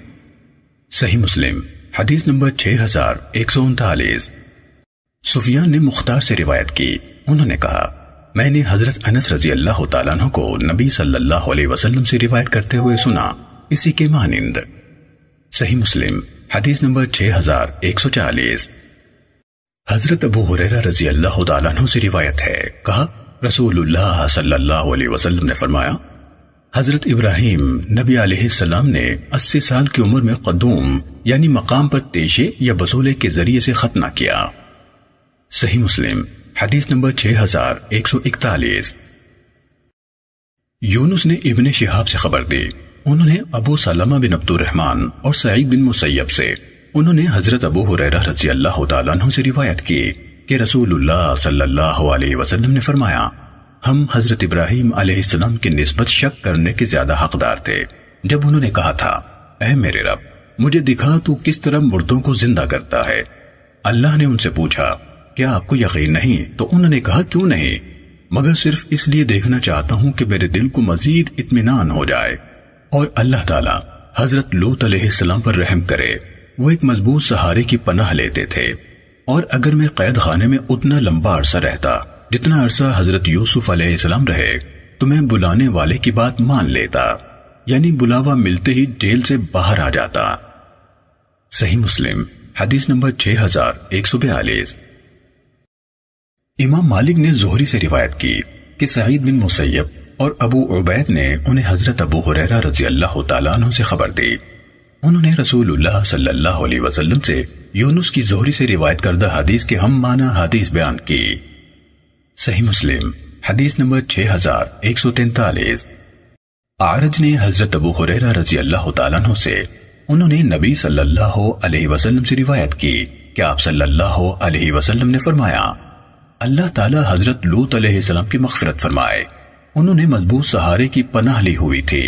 सही मुस्लिम हदीस नंबर छह हजार एक सौ उनतालीस सुफियान ने मुख्तार से रिवायत की उन्होंने कहा मैंने हजरत अनस रजी अल्लाह तु को नबी सल्लल्लाहु अलैहि वसल्लम से रिवायत करते हुए सुना इसी के मानिंद सही मुस्लिम हदीस नंबर 6140 हजरत अबू हुरैरा रजी अल्लाह तु से रिवायत है कहा रसूलुल्लाह सल्लल्लाहु अलैहि वसल्लम ने फरमाया हजरत इब्राहिम नबी सलाम ने अस्सी साल की उम्र में कदूम यानी मकाम पर तेशे या बसोले के जरिए से खतना किया सही मुस्लिम हदीस नंबर 6141 यूनुस ने इब्ने शिहाब से खबर दी उन्होंने अबू सलमा बिन रहमान और सईद बिन मुसैब से उन्होंने हजरत अबू हुरैरा रजी अल्लाह तु से रिवायत की कि रसूलुल्लाह सल्लल्लाहु अलैहि वसल्लम ने फरमाया हम हजरत इब्राहिम अलैहिस्सलाम की निस्बत शक करने के ज्यादा हकदार थे जब उन्होंने कहा था ऐ मेरे रब मुझे दिखा तू किस तरह मुर्दों को जिंदा करता है अल्लाह ने उनसे पूछा क्या आपको यकीन नहीं तो उन्होंने कहा क्यों नहीं मगर सिर्फ इसलिए देखना चाहता हूं कि मेरे दिल को मजीद इतमान हो जाए और अल्लाह ताला हजरत लूत सलाम पर रहम करे वो एक मजबूत सहारे की पनाह लेते थे और अगर मैं कैद खाने में उतना लंबा अरसा रहता जितना अरसा हजरत यूसुफ अलैहिस्सलाम रहे तो मैं बुलाने वाले की बात मान लेता यानी बुलावा मिलते ही जेल से बाहर आ जाता सही मुस्लिम हदीस नंबर छह हजार एक सौ बयालीस इमाम मालिक ने जोहरी से रिवायत की कि सईद बिन मुसैब और अबू उबैद ने उन्हें हजरत अबू हुरैरा रजी अल्लाह तु से खबर दी उन्होंने रसूलुल्लाह सल्लल्लाहु अलैहि वसल्लम से यूनुस की जोहरी से रिवायत करदा हदीस के हम माना हदीस बयान की सही मुस्लिम हदीस नंबर 6143 आरज ने हजरत अबू हुरैरा रजी अल्लाह तु से उन्होंने नबी सल्लल्लाहु अलैहि वसल्लम से रिवायत की कि आप सल्लल्लाहु अलैहि वसल्लम ने फरमाया अल्लाह ताला हजरत लूत अलैहि सलाम की मगफरत फरमाए उन्होंने मजबूत सहारे की पनाह ली हुई थी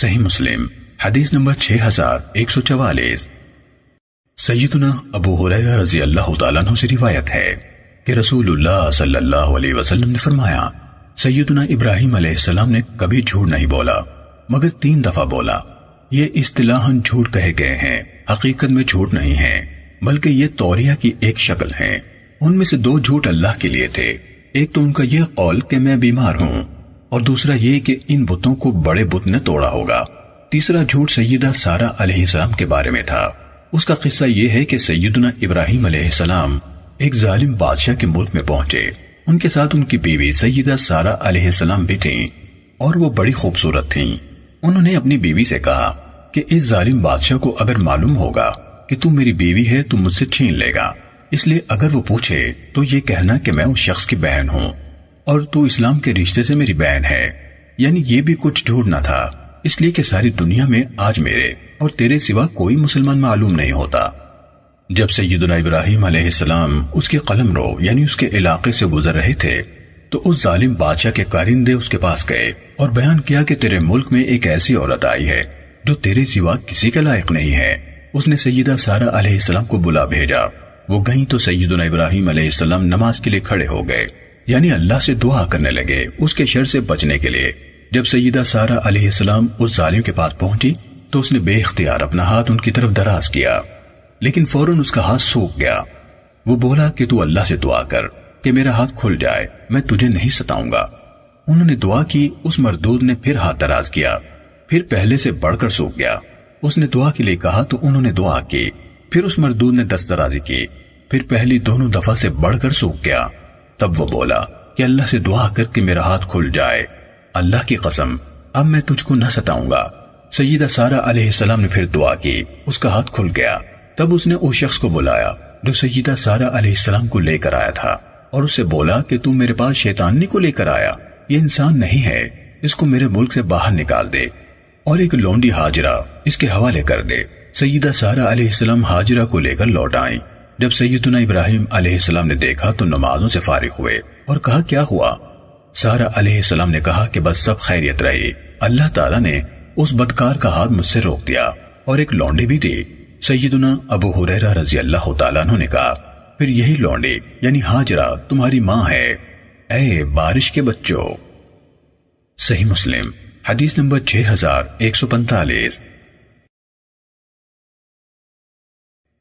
सही मुस्लिम हदीस नंबर छह हजार एक सौ चवालीस सैदना अबू हुरैरा रजी अल्लाह तु से रिवायत है कि रसूलुल्लाह सल्लल्लाहु अलैहि वसल्लम ने फरमाया सैदना इब्राहिम अलैहिस्सलाम ने कभी झूठ नहीं बोला मगर तीन दफा बोला ये इस्तिलाहन झूठ कहे गए हैं हकीकत में झूठ नहीं है बल्कि ये तौरिया की एक शक्ल है उनमें से दो झूठ अल्लाह के लिए थे एक तो उनका यह कौल कि मैं बीमार हूं और दूसरा ये कि इन बुतों को बड़े बुत ने तोड़ा होगा तीसरा झूठ सैदा सारा अलैहिस्सलाम के बारे में था उसका किस्सा यह है कि सैदना इब्राहिम अलैहिस्सलाम एक जालिम बादशाह के मुल्क में पहुंचे उनके साथ उनकी बीवी सैदा सारा अलैहिस्सलाम भी थी और वो बड़ी खूबसूरत थी उन्होंने अपनी बीवी से कहा कि इस जालिम बादशाह को अगर मालूम होगा कि तू मेरी बीवी है तो मुझसे छीन लेगा इसलिए अगर वो पूछे तो ये कहना कि मैं उस शख्स की बहन हूं और तू इस्लाम के रिश्ते से मेरी बहन है यानी ये भी कुछ ढूंढना था इसलिए कि सारी दुनिया में आज मेरे और तेरे सिवा कोई मुसलमान मालूम नहीं होता जब सैदना इब्राहिम अलैहिस्सलाम उसके कलम रो यानी उसके इलाके से गुजर रहे थे तो उस जालिम बादशाह के कारिंदे उसके पास गए और बयान किया कि तेरे मुल्क में एक ऐसी औरत आई है जो तेरे सिवा किसी के लायक नहीं है उसने सईदा सारा अलैहिस्सलाम को बुला भेजा वो गई तो सैदुल इब्राहिम अलैहिस्सलाम नमाज के लिए खड़े हो गए यानी अल्लाह से दुआ करने लगे उसके शर से बचने के लिए जब सईदा सारा अलैहिस्सलाम उस जालियों के पास पहुंची तो उसने बेख्तियार अपना हाथ उनकी तरफ दराज किया लेकिन फौरन उसका हाथ सूख गया वो बोला कि तू अल्लाह से दुआ कर कि मेरा हाथ खुल जाए मैं तुझे नहीं सताऊंगा उन्होंने दुआ की उस मरदूद ने फिर हाथ दराज किया फिर पहले से बढ़कर सूख गया उसने दुआ के लिए कहा तो उन्होंने दुआ की फिर उस मरदूद ने दस्तराजी की फिर पहली दोनों दफा से बढ़कर सूख गया तब वो बोला कि अल्लाह से दुआ करके मेरा हाथ खुल जाए अल्लाह की कसम अब मैं तुझको न सताऊंगा सईदा सारा अलैहिस्सलाम ने फिर दुआ की उसका हाथ खुल गया तब उसने उस शख्स को बुलाया जो सईदा सारा अलैहिस्सलाम को लेकर आया था और उससे बोला कि तू मेरे पास शैतानी को लेकर आया ये इंसान नहीं है इसको मेरे मुल्क से बाहर निकाल दे और एक लौंडी हाजरा इसके हवाले कर दे सईदा सारा अलैहिस्सलाम हाजरा को लेकर लौट आई जब सैदना इब्राहिम अलैहिस्सलाम ने देखा तो नमाजों से फारिग हुए और कहा क्या हुआ सारा अलैहिस्सलाम ने कहा कि बस सब खैरियत रही अल्लाह ताला ने उस बदकार का हाथ मुझसे रोक दिया और एक लौंडी भी थी सैदना अबू हुरैरा रजी अल्लाह तु ने कहा फिर यही लौंडी यानी हाजरा तुम्हारी माँ है ए बारिश के बच्चों सही मुस्लिम हदीस नंबर छह हजार एक सौ पैंतालीस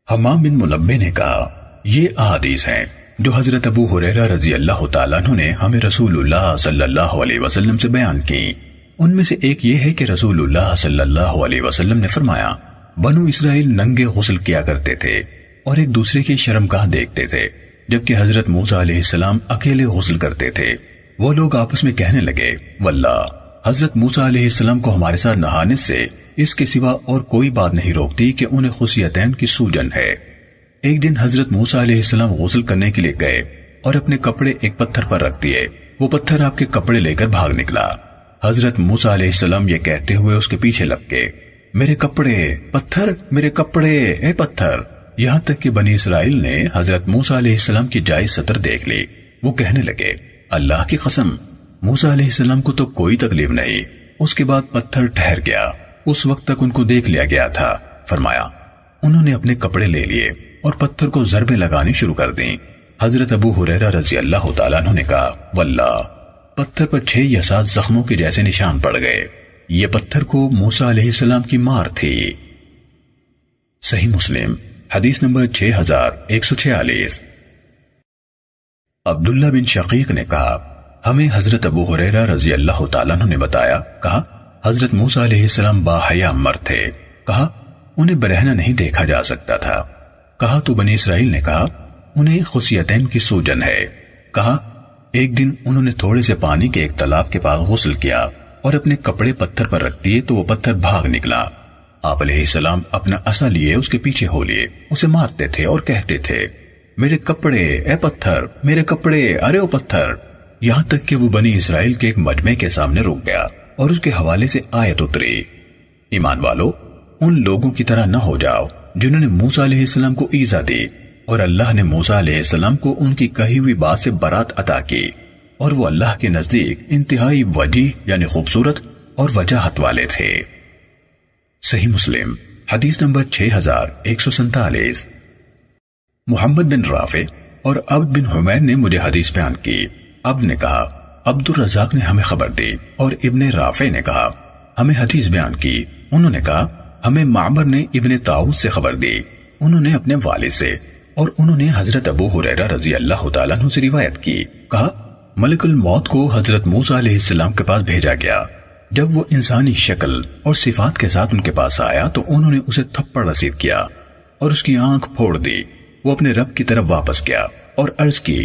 हमाम बिन मुलम्बे ने कहा यह अहादीस हैं जो हजरत अबू हुरैरा रजी अल्लाह तआला ने हमें रसूलुल्लाह सल्लल्लाहु अलैहि वसल्लम से बयान की उनमें से एक ये है कि रसूलुल्लाह सल्लल्लाहु अलैहि वसल्लम ने फरमाया बनू इसराइल नंगे गुस्ल किया करते थे और एक दूसरे की शर्मगाह देखते थे जबकि हजरत मूसा अलैहिस्सलाम अकेले गुस्ल करते थे वो लोग आपस में कहने लगे वल्ला हजरत मूसा अलैहिस्सलाम को हमारे साथ नहाने से इसके सिवा और कोई बात नहीं रोकती कि उन्हें खुशियतैन की सूजन है एक दिन हजरत मूसा अलैहिस्सलाम गौसल करने के लिए गए और अपने कपड़े एक पत्थर पर रख दिए वो पत्थर आपके कपड़े लेकर भाग निकला हजरत मूसा अलैहिस्सलाम ये कहते हुए उसके पीछे लग गए मेरे कपड़े पत्थर मेरे कपड़े ए पत्थर यहाँ तक कि बनी इसराइल ने हजरत मूसा अलैहिस्सलाम की जायज सतर देख ली वो कहने लगे अल्लाह की कसम मूसा अलैहिस्सलाम को तो कोई तकलीफ नहीं उसके बाद पत्थर ठहर गया उस वक्त तक उनको देख लिया गया था फरमाया उन्होंने अपने कपड़े ले लिए और पत्थर को जरबे लगानी शुरू कर दी हजरत अबू हुरैरा रजी अल्लाह तला ने कहा वल्ला पत्थर पर छह या सात जख्मों के जैसे निशान पड़ गए ये पत्थर को मूसा अलैहिस्सलाम की मार थी सही मुस्लिम हदीस नंबर छह हजार एक सौ छियालीस अब्दुल्ला बिन शकीक ने कहा हमें हजरत अबू हुरैरा रजी अल्लाह तला ने बताया कहा हजरत मूसा अलैहिस्सलाम बाहया मर थे कहा उन्हें बरहना नहीं देखा जा सकता था कहा तो बनी इसराइल ने कहा उन्हें खुशियतैन की सूजन है कहा एक दिन उन्होंने थोड़े से पानी के एक तालाब के पास गसल किया और अपने कपड़े पत्थर पर रख दिए तो वो पत्थर भाग निकला आप सलाम अपना असा लिए उसके पीछे हो लिए उसे मारते थे और कहते थे मेरे कपड़े ए पत्थर मेरे कपड़े अरे ओ पत्थर यहाँ तक कि वो बनी इसराइल के एक मजमे के सामने रुक गया और उसके हवाले से आयत उतरी ईमान वालो उन लोगों की तरह न हो जाओ जिन्होंने मूसा को ईजा दी और अल्लाह ने मूसा को उनकी कही हुई बात से बरात अता की और वो अल्लाह के नजदीक इंतहाई वजी यानी खूबसूरत और वजाहत वाले थे सही मुस्लिम हदीस नंबर छह हजार एक सौ सैतालीस मोहम्मद बिन राफे और अब बिन हुमैन ने मुझे हदीस बयान की अब ने कहा अब्दुल रजाक ने हमें खबर दी और इबन राफे ने कहा हमें हदीस बयान की उन्होंने कहा हमें मामर ने इबन ताउस से खबर दी उन्होंने अपने वाले से और उन्होंने हजरत अबू हुरैरा रजी अल्लाह तु से रिवायत की कहा मलिकुल मौत को हजरत मूसा अलैहिस्सलाम के पास भेजा गया जब वो इंसानी शक्ल और सिफात के साथ उनके पास आया तो उन्होंने उसे थप्पड़ रसीद किया और उसकी आंख फोड़ दी वो अपने रब की तरफ वापस गया और अर्ज की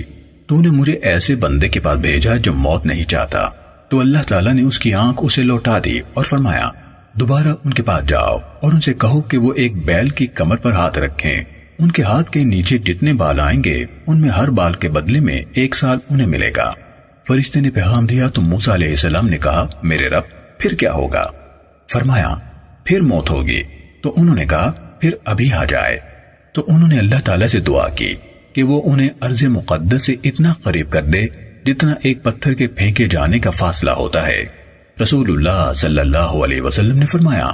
तूने मुझे ऐसे बंदे के पास भेजा जो मौत नहीं चाहता तो अल्लाह ताला ने उसकी आंख उसे लौटा दी और फरमाया दोबारा उनके पास जाओ और उनसे कहो कि वो एक बैल की कमर पर हाथ रखें उनके हाथ के नीचे जितने बाल आएंगे उनमें हर बाल के बदले में एक साल उन्हें मिलेगा फरिश्ते ने पैगाम दिया तो मूसा ने कहा मेरे रब फिर क्या होगा फरमाया फिर मौत होगी तो उन्होंने कहा फिर अभी आ जाए तो उन्होंने अल्लाह ताला से दुआ की कि वो उन्हें अर्ज मुकदस से इतना करीब कर दे जितना एक पत्थर के फेंके जाने का फासला होता है रसूलुल्लाह सल्लल्लाहु अलैहि वसल्लम ने फरमाया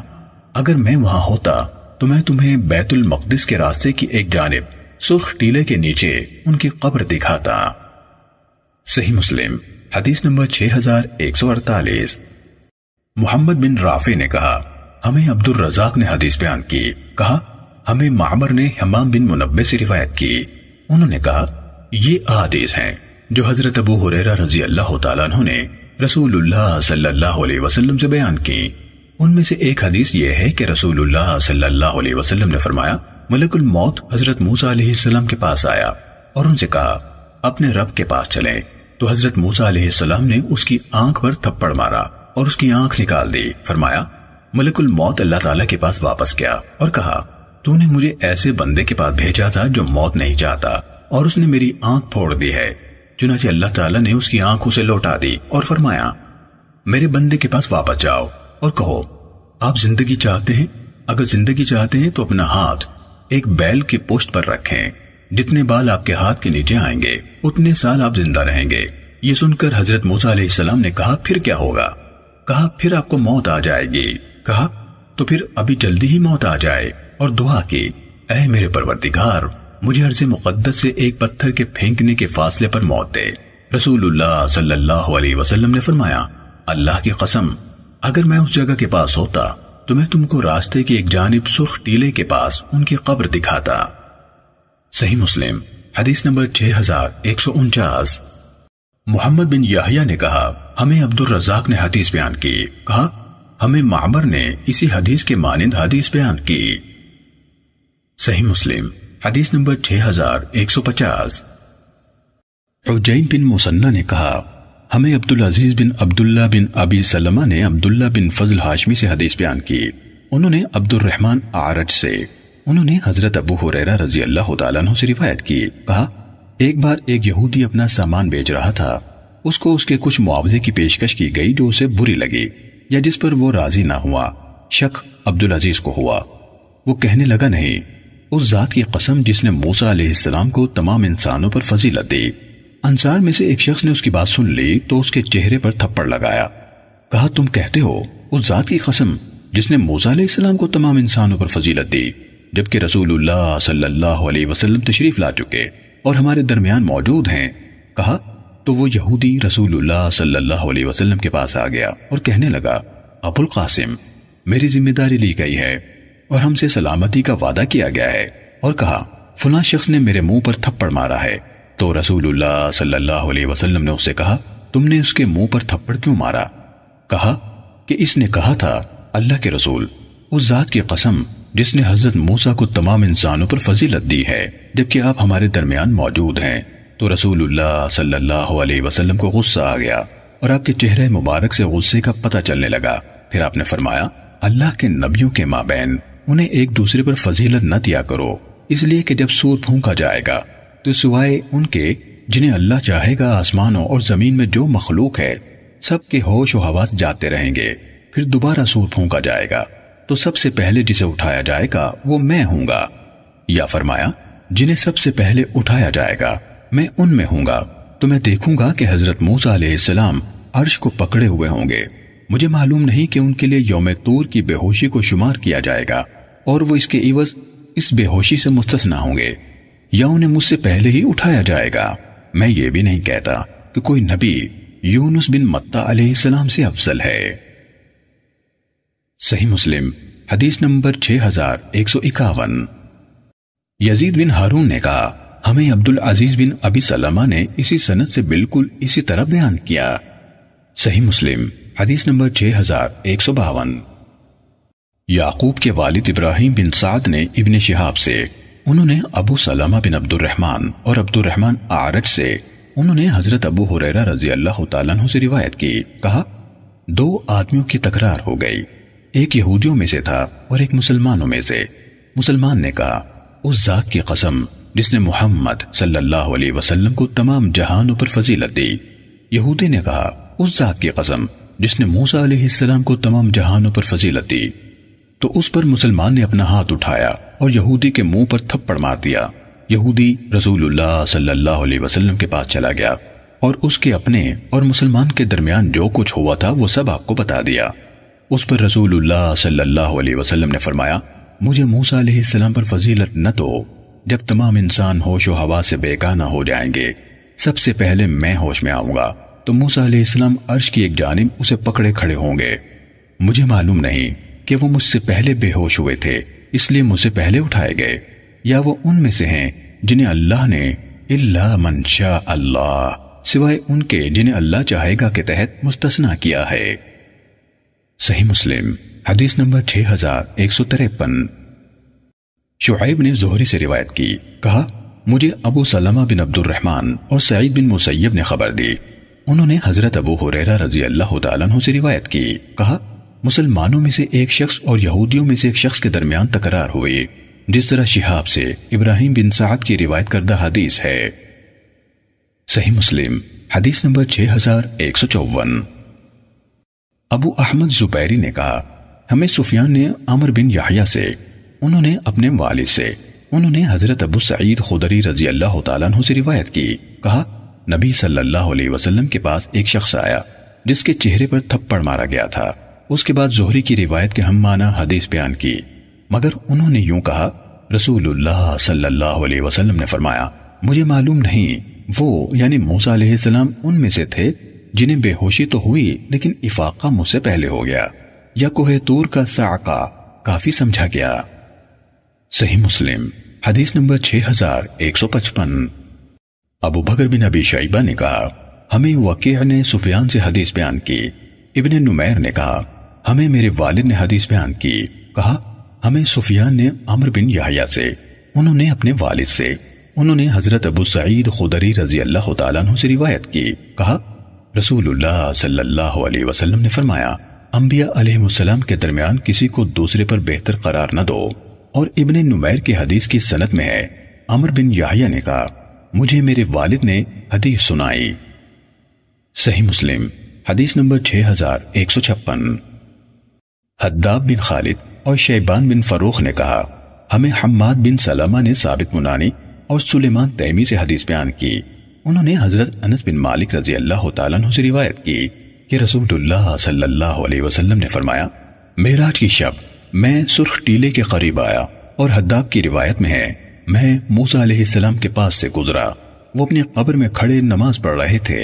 अगर मैं वहां होता तो मैं तुम्हें बैतुल मकदस के रास्ते की एक जानब सुर्ख टीले के नीचे उनकी कब्र दिखाता सही मुस्लिम हदीस नंबर 6148 मोहम्मद बिन राफे ने कहा हमें अब्दुल रजाक ने हदीस बयान की कहा हमें मामर ने हमाम बिन मुनबे से रिवायत की उन्होंने कहा ये आदेश हैं जो हजरत अबू हुरैरा रजी अल्लाह तआला ने रसूलुल्लाह सल्लल्लाहु अलैहि वसल्लम से बयान की उनमें से एक हदीस यह है कि रसूलुल्लाह सल्लल्लाहु अलैहि वसल्लम ने फरमाया मलकुल मौत हजरत मूसा अलैहि सलाम के पास आया और उनसे कहा अपने रब के पास चले तो हजरत मूसा अलैहि सलाम ने उसकी आंख पर थप्पड़ मारा और उसकी आंख निकाल दी फरमाया मलकुल मौत अल्लाह ताला के पास वापस गया और कहा तूने मुझे ऐसे बंदे के पास भेजा था जो मौत नहीं चाहता और उसने मेरी आंख फोड़ दी है चुनाचे अल्लाह ताला ने उसकी आंख उसे लौटा दी और फरमाया मेरे बंदे के पास वापस जाओ और कहो आप जिंदगी चाहते हैं अगर जिंदगी चाहते हैं तो अपना हाथ एक बैल के पोस्ट पर रखें जितने बाल आपके हाथ के नीचे आएंगे उतने साल आप जिंदा रहेंगे ये सुनकर हजरत मूसा ने कहा फिर क्या होगा कहा फिर आपको मौत आ जाएगी कहा तो फिर अभी जल्दी ही मौत आ जाए और दुआ की अः मेरे परवरदिगार मुझे अर्ज मुकदस से एक पत्थर के फेंकने के फासले पर मौत दे रसूल वसल्लम ने फरमाया अल्लाह की कसम अगर मैं उस जगह के पास होता तो मैं तुमको रास्ते की एक जानब सुर्ख टीले के पास उनकी कब्र दिखाता सही मुस्लिम हदीस नंबर छह हजार एक सौ उनचास मोहम्मद बिन याहिया ने कहा हमें अब्दुल रजाक ने हदीस बयान की कहा हमें मामर ने इसी हदीस के मानिंद हदीस बयान की सही मुस्लिम हदीस नंबर 6150 उजैन बिन मुसन्ना ने कहा हमें अब्दुल अजीज बिन अब्दुल्ला बिन अबी सलमा ने अब्दुल्ला बिन फजल हाशमी से हदीस बयान की उन्होंने अब्दुल रहमान आरज से उन्होंने हजरत अबू हुरैरा रजी अल्लाह तु से रिवायत की कहा एक बार एक यहूदी अपना सामान बेच रहा था उसको उसके कुछ मुआवजे की पेशकश की गई जो उसे बुरी लगी या जिस पर वो राजी ना हुआ शक अब्दुल अजीज को हुआ वो कहने लगा नहीं उस जात की कसम जिसने मूसा अलैहिस्सलाम को तमाम इंसानों पर फजीलत दी अंसार में से एक शख्स ने उसकी बात सुन ली तो उसके चेहरे पर थप्पड़ लगाया कहा तुम कहते हो उस जात की कसम जिसने मूसा अलैहिस्सलाम को तमाम इंसानों पर फजीलत दी जबकि रसूलुल्लाह सल्लल्लाहु अलैहि वसल्लम तशरीफ ला चुके और हमारे दरमियान मौजूद हैं कहा तो वो यहूदी रसूलुल्लाह सल्लल्लाहु अलैहि वसल्लम के पास आ गया और कहने लगा अबुल कासिम मेरी जिम्मेदारी ली गई है और हमसे सलामती का वादा किया गया है और कहा फला शख्स ने मेरे मुंह पर थप्पड़ मारा है तो रसूलुल्लाह सल्लल्लाहु अलैहि वसल्लम ने उससे कहा तुमने उसके मुंह पर थप्पड़ क्यों मारा कहा कि इसने कहा था अल्लाह के रसूल उस जात की कसम जिसने हजरत मूसा को तमाम इंसानों पर फजीलत दी है जबकि आप हमारे दरमियान मौजूद हैं तो रसूलुल्लाह सल्लल्लाहु अलैहि वसल्लम को गुस्सा आ गया और आपके चेहरे मुबारक से गुस्से का पता चलने लगा फिर आपने फरमाया अल्लाह के नबियों के माबेन उन्हें एक दूसरे पर फजीलत न दिया करो इसलिए कि जब सूर फूका जाएगा तो सिवाय उनके जिन्हें अल्लाह चाहेगा आसमानों और जमीन में जो मखलूक है सबके होश व हवास जाते रहेंगे फिर दोबारा सूर फूका जाएगा तो सबसे पहले जिसे उठाया जाएगा वो मैं हूंगा या फरमाया जिन्हें सबसे पहले उठाया जाएगा मैं उनमें होऊंगा तो मैं देखूंगा कि हजरत मूसा सलाम अर्श को पकड़े हुए होंगे मुझे मालूम नहीं कि उनके लिए योम तूर की बेहोशी को शुमार किया जाएगा और वो इसके इवज इस बेहोशी से मुस्तना होंगे या उन्हें मुझसे पहले ही उठाया जाएगा मैं ये भी नहीं कहता कि कोई नबी यूनुस बिन मत्ता सलाम से अफजल है सही मुस्लिम हदीस नंबर छह हजार एक सौ इक्यावन यजीद बिन हारून ने कहा हमें अब्दुल अजीज बिन अबी सलामा ने इसी सनत से बिल्कुल इसी तरह बयान किया सही मुस्लिम हदीस नंबर छह हजार एक सौ बावन याकूब के वालिद इब्राहिम बिन साद ने इबन शिहाब से उन्होंने अबू सलामा बिन अब्दुलरहमान और अब्दुलरहमान आरज से उन्होंने हजरत अबू हुरैरा रजी अल्लाह तु से रिवायत की कहा दो आदमियों की तकरार हो गई एक यहूदियों में से था और एक मुसलमानों में से मुसलमान ने कहा उस जात की कसम जिसने मोहम्मद सल्लल्लाहु अलैहि वसल्लम को तमाम जहानों पर फजीलत दी यहूदी ने कहा उस जात की कसम जिसने मूसा अलैहिस्सलाम को तमाम जहानों पर फजीलत दी तो उस पर मुसलमान ने अपना हाथ उठाया और यहूदी के मुंह पर थप्पड़ मार दिया यहूदी रसूलुल्लाह सल्लल्लाहु अलैहि वसल्लम के पास चला गया और उसके अपने और मुसलमान के दरमियान जो कुछ हुआ था वो सब आपको बता दिया उस पर रसूलुल्लाह सल्लल्लाहु अलैहि वसल्लम ने फरमाया मुझे मूसा अलैहिस्सलाम पर फजीलत न तो जब तमाम इंसान होशो हवा से बेगाना हो जाएंगे सबसे पहले मैं होश में आऊंगा तो मूसा इस्लाम अर्श की एक जानब उसे पकड़े खड़े होंगे मुझे मालूम नहीं कि वो मुझसे पहले बेहोश हुए थे इसलिए मुझसे पहले उठाए गए या वो उनमें से हैं जिन्हें अल्लाह ने इल्ला मनशा अल्लाह सिवाय उनके जिन्हें अल्लाह चाहेगा के तहत मुस्तना किया है सही मुस्लिम हदीस नंबर छह हजार एक सौ तिरपन शुआब ने जोहरी से रिवायत की कहा मुझे अबू सलमा बिन रहमान और सईद बिन मुसैब ने खबर दी उन्होंने हजरत अबू हुरैरा रजी अल्लाह तु से रिवायत की कहा मुसलमानों में से एक शख्स और यहूदियों में से एक शख्स के दरमियान तकरार हुई जिस तरह शिहाब से इब्राहिम बिन साद की रिवायत करदा हदीस है सही मुस्लिम हदीस नंबर छह हजार एक सौ चौवन अबू अहमद जुबैरी ने कहा हमें सुफियान ने अमर बिन याहिया से उन्होंने अपने वाले से उन्होंने हजरत अबू सईद खुदरी रजी अल्लाह तु से रिवायत की कहा नबी सल्लल्लाहु अलैहि वसल्लम के पास एक शख्स आया जिसके चेहरे पर थप्पड़ मारा गया था उसके बाद जोहरी की रिवायत के हम माना हदीस बयान की मगर उन्होंने यूं कहा रसूलुल्लाह सल्लल्लाहु अलैहि वसल्लम ने फरमाया मुझे मालूम नहीं वो यानी मूसा सलाम उनमें से थे जिन्हें बेहोशी तो हुई लेकिन इफाका मुझसे पहले हो गया या कोहे तूर का साका काफी समझा गया सही मुस्लिम हदीस नंबर 6155 अबू बकर बिन अबी शैबा ने कहा हमें वकीह ने सुफियान से हदीस बयान की इबन नुमैर ने कहा हमें मेरे वालिद ने हदीस बयान की कहा हमें सुफियान ने अमर बिन याहिया से उन्होंने अपने वालिद से उन्होंने हजरत अबू सईद खुदरी रजी अल्लाह तु से रिवायत की कहा रसूलुल्लाह सल्लल्लाहु अलैहि वसल्लम ने फरमाया अंबिया अलैहिस्सलाम के दरमियान किसी को दूसरे पर बेहतर करार न दो और इबन नुमैर की हदीस की सनत में है अमर बिन याहिया ने कहा मुझे मेरे वालिद ने हदीस सुनाई सही मुस्लिम हदीस नंबर छह हजार एक सौ छप्पन हद्दाब बिन खालिद और शैबान बिन फरोख ने कहा हमें हम्माद बिन सलामा ने साबित मुनानी और सुलेमान तैमी से हदीस बयान की उन्होंने हजरत अनस बिन मालिक रजी अल्लाह तु से रिवायत की कि रसूलुल्लाह सल्लल्लाहु अलैहि वसल्लम ने फरमाया मेराज की शब मैं सुर्ख टीले के करीब आया और हद्दाब की रिवायत में है मैं मूसा अलैहिस्सलाम के पास से गुजरा वो अपनी कब्र में खड़े नमाज पढ़ रहे थे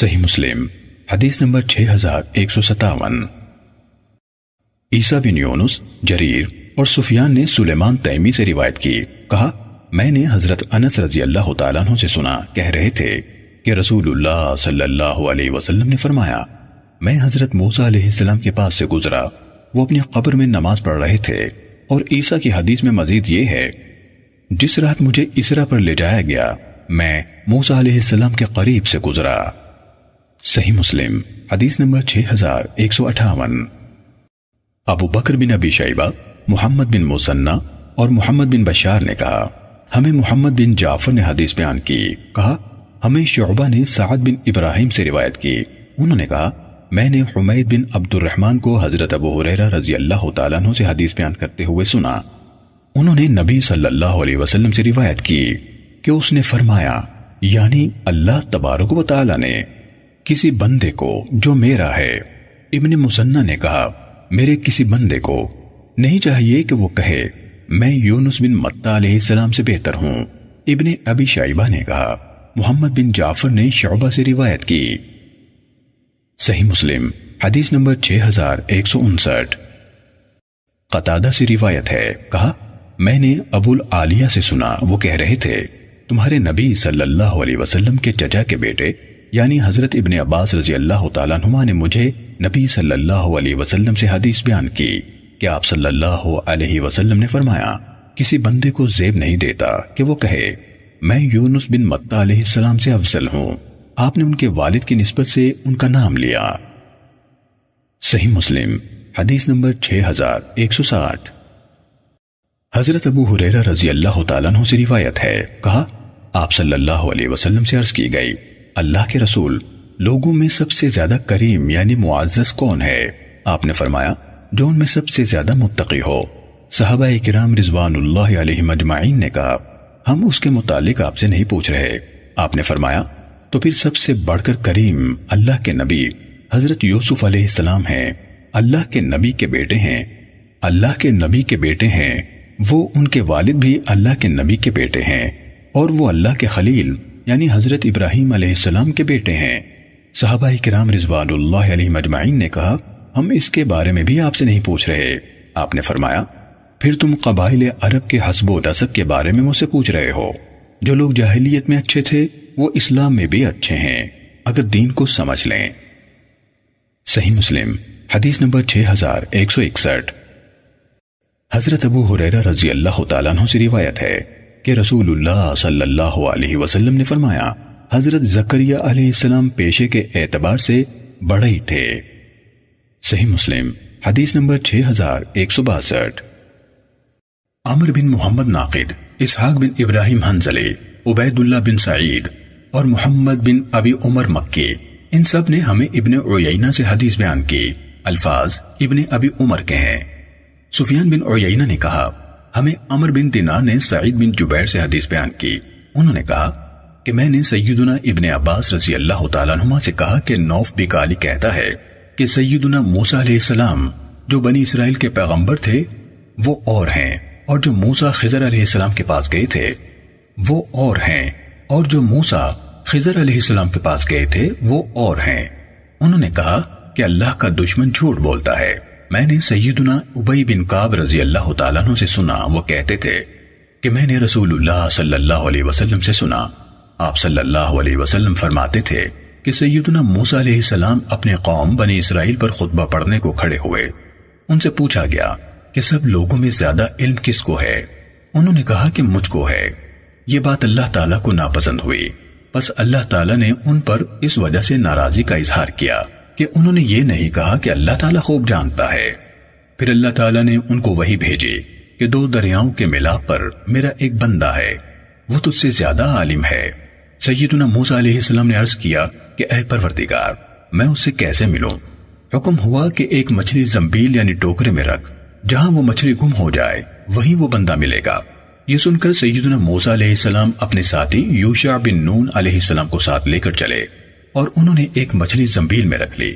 सही मुस्लिम हदीस नंबर छह हजार एक सौ सतावन ईसा बिन योनुस जरीर और सुफियान ने सुलेमान तैमी से रिवायत की कहा मैंने हजरत अनस रजी अल्लाह तु से सुना कह रहे थे कि रसूलुल्लाह सल्लल्लाहु अलैहि वसल्लम ने फरमाया मैं हजरत मूसा अलैहिस्सलाम के पास से गुजरा वो अपनी कब्र में नमाज पढ़ रहे थे और ईसा की हदीस में मजीद ये है जिस रात मुझे इसरा पर ले जाया गया मैं मूसा सलाम के करीब से गुजरा सही मुस्लिम हदीस नंबर छह हजार एक सौ अठावन अबू बकर बिन अबी शैबा मोहम्मद बिन मुसन्ना और मोहम्मद बिन बशार ने कहा हमें मोहम्मद बिन जाफर ने हदीस बयान की कहा हमें शोबा ने साद बिन इब्राहिम से रिवायत की उन्होंने कहा मैंने हुमैद बिन अब्दुलरहमान को हजरत अबू हुरैरा रजी अल्लाह तु से हदीस बयान करते हुए सुना उन्होंने नबी सल्लल्लाहु अलैहि वसल्लम से रिवायत की कि उसने फरमाया यानी अल्लाह तबारक वाली ने किसी बंदे को जो मेरा है इबन मुसन्ना ने कहा मेरे किसी बंदे को नहीं चाहिए कि वो कहे मैं यूनुस बिन मत्ता सलाम से बेहतर हूं इबन अबी शाइबा ने कहा मोहम्मद बिन जाफर ने शोबा से रिवायत की सही मुस्लिम हदीस नंबर छह हजार एक सौ उनसठ कतादा से रिवायत है कहा मैंने अबुल आलिया से सुना वो कह रहे थे तुम्हारे नबी सल्लल्लाहु अलैहि वसल्लम के चचा के बेटे यानी हजरत इबन अब्बास रजी अल्लाह तुमा ने मुझे नबी सल्लल्लाहु अलैहि वसल्लम से हदीस बयान की कि आप सल्लल्लाहु अलैहि वसल्लम ने फरमाया किसी बंदे को जेब नहीं देता कि वो कहे मैं यूनुस बिन मत्ता सलाम से अफजल हूँ आपने उनके वालिद की नस्बत से उनका नाम लिया सही मुस्लिम हदीस नंबर 6160 हजरत अबू हुरैरा रजी अल्लाह तु से रिवायत है कहा आप सल्लल्लाहु अलैहि वसल्लम से अर्ज की गई अल्लाह के रसूल लोगों में सबसे ज्यादा करीम यानी मुआजस कौन है आपने फरमाया जो उनमें सबसे ज्यादा मुत्तकी हो साहबा कराम रिजवान ने कहा हम उसके मुतालिक आपसे नहीं पूछ रहे आपने फरमाया तो फिर सबसे बढ़कर करीम अल्लाह के नबी हजरत यूसुफ अलैहिस्सलाम हैं अल्लाह के नबी के बेटे हैं अल्लाह के नबी के बेटे हैं वो उनके वालिद भी अल्लाह के नबी के बेटे हैं और वो अल्लाह के खलील यानी हजरत इब्राहिम अलैहिस्सलाम के बेटे हैं साहबा कराम रिजवान मजमाइन ने कहा हम इसके बारे में भी आपसे नहीं पूछ रहे आपने फरमाया फिर तुम कबाइल अरब के हसबो नसब के बारे में मुझसे पूछ रहे हो जो लोग जाहिलियत में अच्छे थे वो इस्लाम में भी अच्छे हैं अगर दीन को समझ लें सही मुस्लिम हदीस नंबर छह हजार एक सौ इकसठ हजरत अबू हुरैरा रजी अल्लाह तआला से रिवायत है कि रसूलुल्लाह सल्लल्लाहु अलैहि वसल्लम ने फरमाया हजरत जकरिया सलाम पेशे के एतबार से बड़े ही थे सही मुस्लिम हदीस नंबर छह हजार एक सौ बासठ आमर बिन मोहम्मद नाकिद इसहाक बिन इब्राहिम हंजले उबैदुल्ला बिन सईद और मोहम्मद बिन अबी उमर मक्की इन सब ने हमें इबन ओयना से हदीस बयान की अल्फाज इबन अबी उमर के हैं सुफियान बिन ओयना ने कहा हमें अमर बिन दिनार ने सईद बिन जुबैर से हदीस बयान की उन्होंने कहा कि मैंने सैदुना इबन अब्बास रजी अल्लाह तुमा से कहा कि नौफ बिकाली कहता है कि सैदुना मूसा जो बनी इसराइल के पैगंबर थे वो और हैं और जो मूसा खिजर सलाम के पास गए थे वो और हैं और जो मूसा खिजर अलैहिस्सलाम के पास गए थे वो और हैं उन्होंने कहा कि अल्लाह का दुश्मन झूठ बोलता है मैंने सईदना उबई बिन काब रजी अल्लाह से सुना वो कहते थे कि मैंने रसूलुल्लाह सल्लल्लाहु अलैहि वसल्लम से सुना आप सल्लल्लाहु अलैहि वसल्लम फरमाते थे कि सैदुना मूसा अपने कौम बने इसराइल पर खुतबा पढ़ने को खड़े हुए उनसे पूछा गया कि सब लोगों में ज्यादा इल्म किसको है उन्होंने कहा कि मुझको है ये बात अल्लाह ताला को नापसंद हुई बस अल्लाह ताला ने उन पर इस वजह से नाराजगी का इजहार किया कि उन्होंने ये नहीं कहा कि अल्लाह ताला खूब जानता है फिर अल्लाह ताला ने उनको वही भेजे कि दो दरियाओं के मिलाप पर मेरा एक बंदा है वो तुझसे ज्यादा आलिम है सैदना मूसा ने अर्ज किया कि अह परवरदिगार मैं उससे कैसे मिलूं हुक्म हुआ कि एक मछली जम्बील यानी टोकरे में रख जहां वो मछली गुम हो जाए वहीं वो बंदा मिलेगा ये सुनकर सैदना मूसा अपने साथी यूशा बिन नून अलैहिस्सलाम को साथ लेकर चले और उन्होंने एक मछली जंबील में रख ली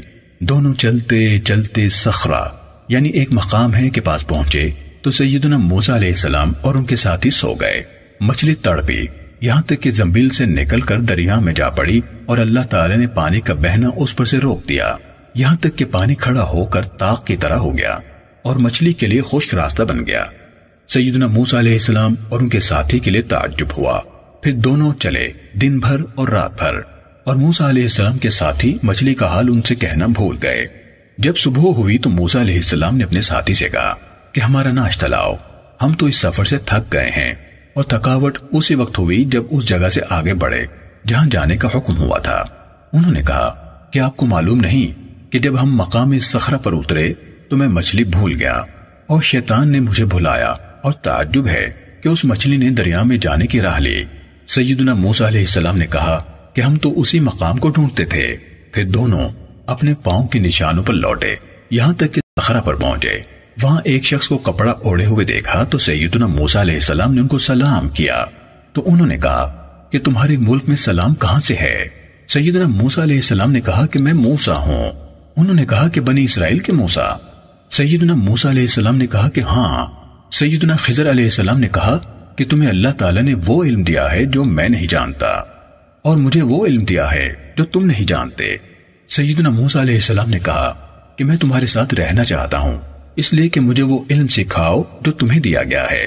दोनों चलते चलते सखरा यानी एक मकाम है के पास पहुंचे तो सैयदना मोजा अलैहिस्सलाम और उनके साथी सो गए मछली तड़पी यहाँ तक कि जंबील से निकलकर दरिया में जा पड़ी और अल्लाह ताला ने पानी का बहना उस पर से रोक दिया यहाँ तक कि पानी खड़ा होकर ताक की तरह हो गया और मछली के लिए खुश्क रास्ता बन गया सईदना मूसा और उनके साथी के लिए ताज्जुब हुआ फिर दोनों चले दिन भर और रात भर और मूसा के साथी मछली का हाल उनसे कहना भूल गए जब सुबह हुई तो मूसा ने अपने साथी से कहा कि हमारा नाश्ता लाओ हम तो इस सफर से थक गए हैं और थकावट उसी वक्त हुई जब उस जगह से आगे बढ़े जहां जाने का हुक्म हुआ था उन्होंने कहा कि आपको मालूम नहीं कि जब हम मकाम सखरा पर उतरे तो मैं मछली भूल गया और शैतान ने मुझे भुलाया और ताज्जुब है कि उस मछली ने दरिया में जाने की राह ली सैदना मूसा ने कहा कि हम तो उसी मकाम को ढूंढते थे फिर दोनों अपने पाओ के निशानों पर लौटे यहाँ तक कि सखरा पर पहुंचे वहां एक शख्स को कपड़ा ओढ़े हुए देखा तो सैदना मूसा ने उनको सलाम किया तो उन्होंने कहा कि तुम्हारे मुल्क में सलाम कहाँ से है सैदना मूसा ने कहा कि मैं मूसा हूँ उन्होंने कहा कि बनी इसराइल के मूसा सैदना मूसा ने कहा कि हाँ सैदना खजर अलैहिस्सलाम ने कहा कि तुम्हें अल्लाह ताला ने वो इल्म दिया है जो मैं नहीं जानता और मुझे वो इल्म दिया है जो तुम नहीं जानते सैदना मूसा अलैहिस्सलाम ने कहा कि मैं तुम्हारे साथ रहना चाहता हूँ इसलिए कि मुझे वो इल्म सिखाओ जो तुम्हें दिया गया है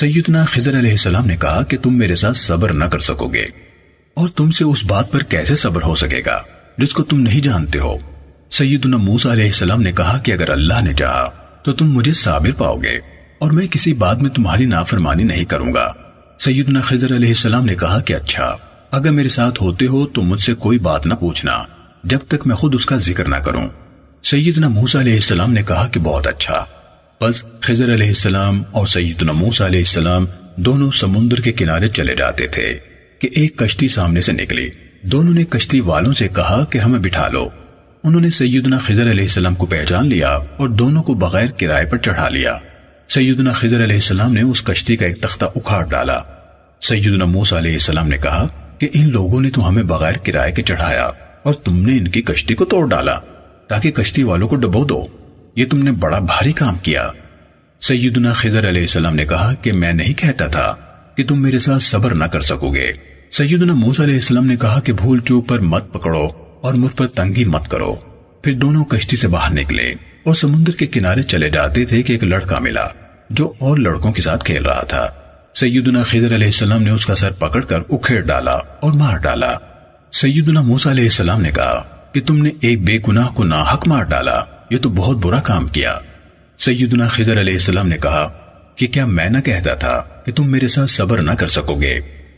सैदना खजर अलैहिस्सलाम ने कहा कि तुम मेरे साथ सब्र न कर सकोगे और तुमसे उस बात पर कैसे सब्र हो सकेगा जिसको तुम नहीं जानते हो सैदना मूसा अलैहिस्सलाम ने कहा कि अगर अल्लाह ने चाहा तो तुम मुझे साबिर पाओगे और मैं किसी बात में तुम्हारी नाफरमानी नहीं करूंगा सैदना खजर अलैहिस्सलाम ने कहा कि अच्छा अगर मेरे साथ होते हो तो मुझसे कोई बात ना पूछना जब तक मैं खुद उसका जिक्र ना करूं सैदना मूसा अलैहिस्सलाम ने कहा कि बहुत अच्छा बस खजर अलैहिस्सलाम और सैदना मूसा अलैहिस्सलाम दोनों समुद्र के किनारे चले जाते थे कि एक कश्ती सामने से निकली दोनों ने कश्ती वालों से कहा कि हमें बिठा लो उन्होंने सैदना खजर अलैहिस्सलाम को पहचान लिया और दोनों को बगैर किराए पर चढ़ा लिया सैदना खजर अलैहिस्सलाम ने उस कश्ती का एक तख्ता उखाड़ डाला सैदना मूसा अलैहिस्सलाम ने कहा कि इन लोगों ने तो हमें बगैर किराए के चढ़ाया और तुमने इनकी कश्ती को तोड़ डाला ताकि कश्ती वालों को डबो दो ये तुमने बड़ा भारी काम किया सैदना खजर अलैहिस्सलाम ने कहा कि मैं नहीं कहता था कि तुम मेरे साथ सब्र न कर सकोगे सैदना मूसा अलैहिस्सलाम ने कहा कि भूल चूक पर मत पकड़ो और मुझ पर तंगी मत करो फिर दोनों कश्ती से बाहर निकले और समुद्र के किनारे चले जाते थे कि एक लड़का मिला जो और लड़कों के साथ खेल रहा था सैयदना खिदर अलैहिस्सलाम ने उसका सर पकड़कर उखेड़ डाला और मार डाला सैयदना मूसा अलैहिस्सलाम ने कहा कि तुमने एक बेगुनाह को नाहक मार डाला ये तो बहुत बुरा काम किया सैयदना खिदर अलैहिस्सलाम ने कहा कि क्या मैं न कहता था कि तुम मेरे साथ सब्र न कर सकोगे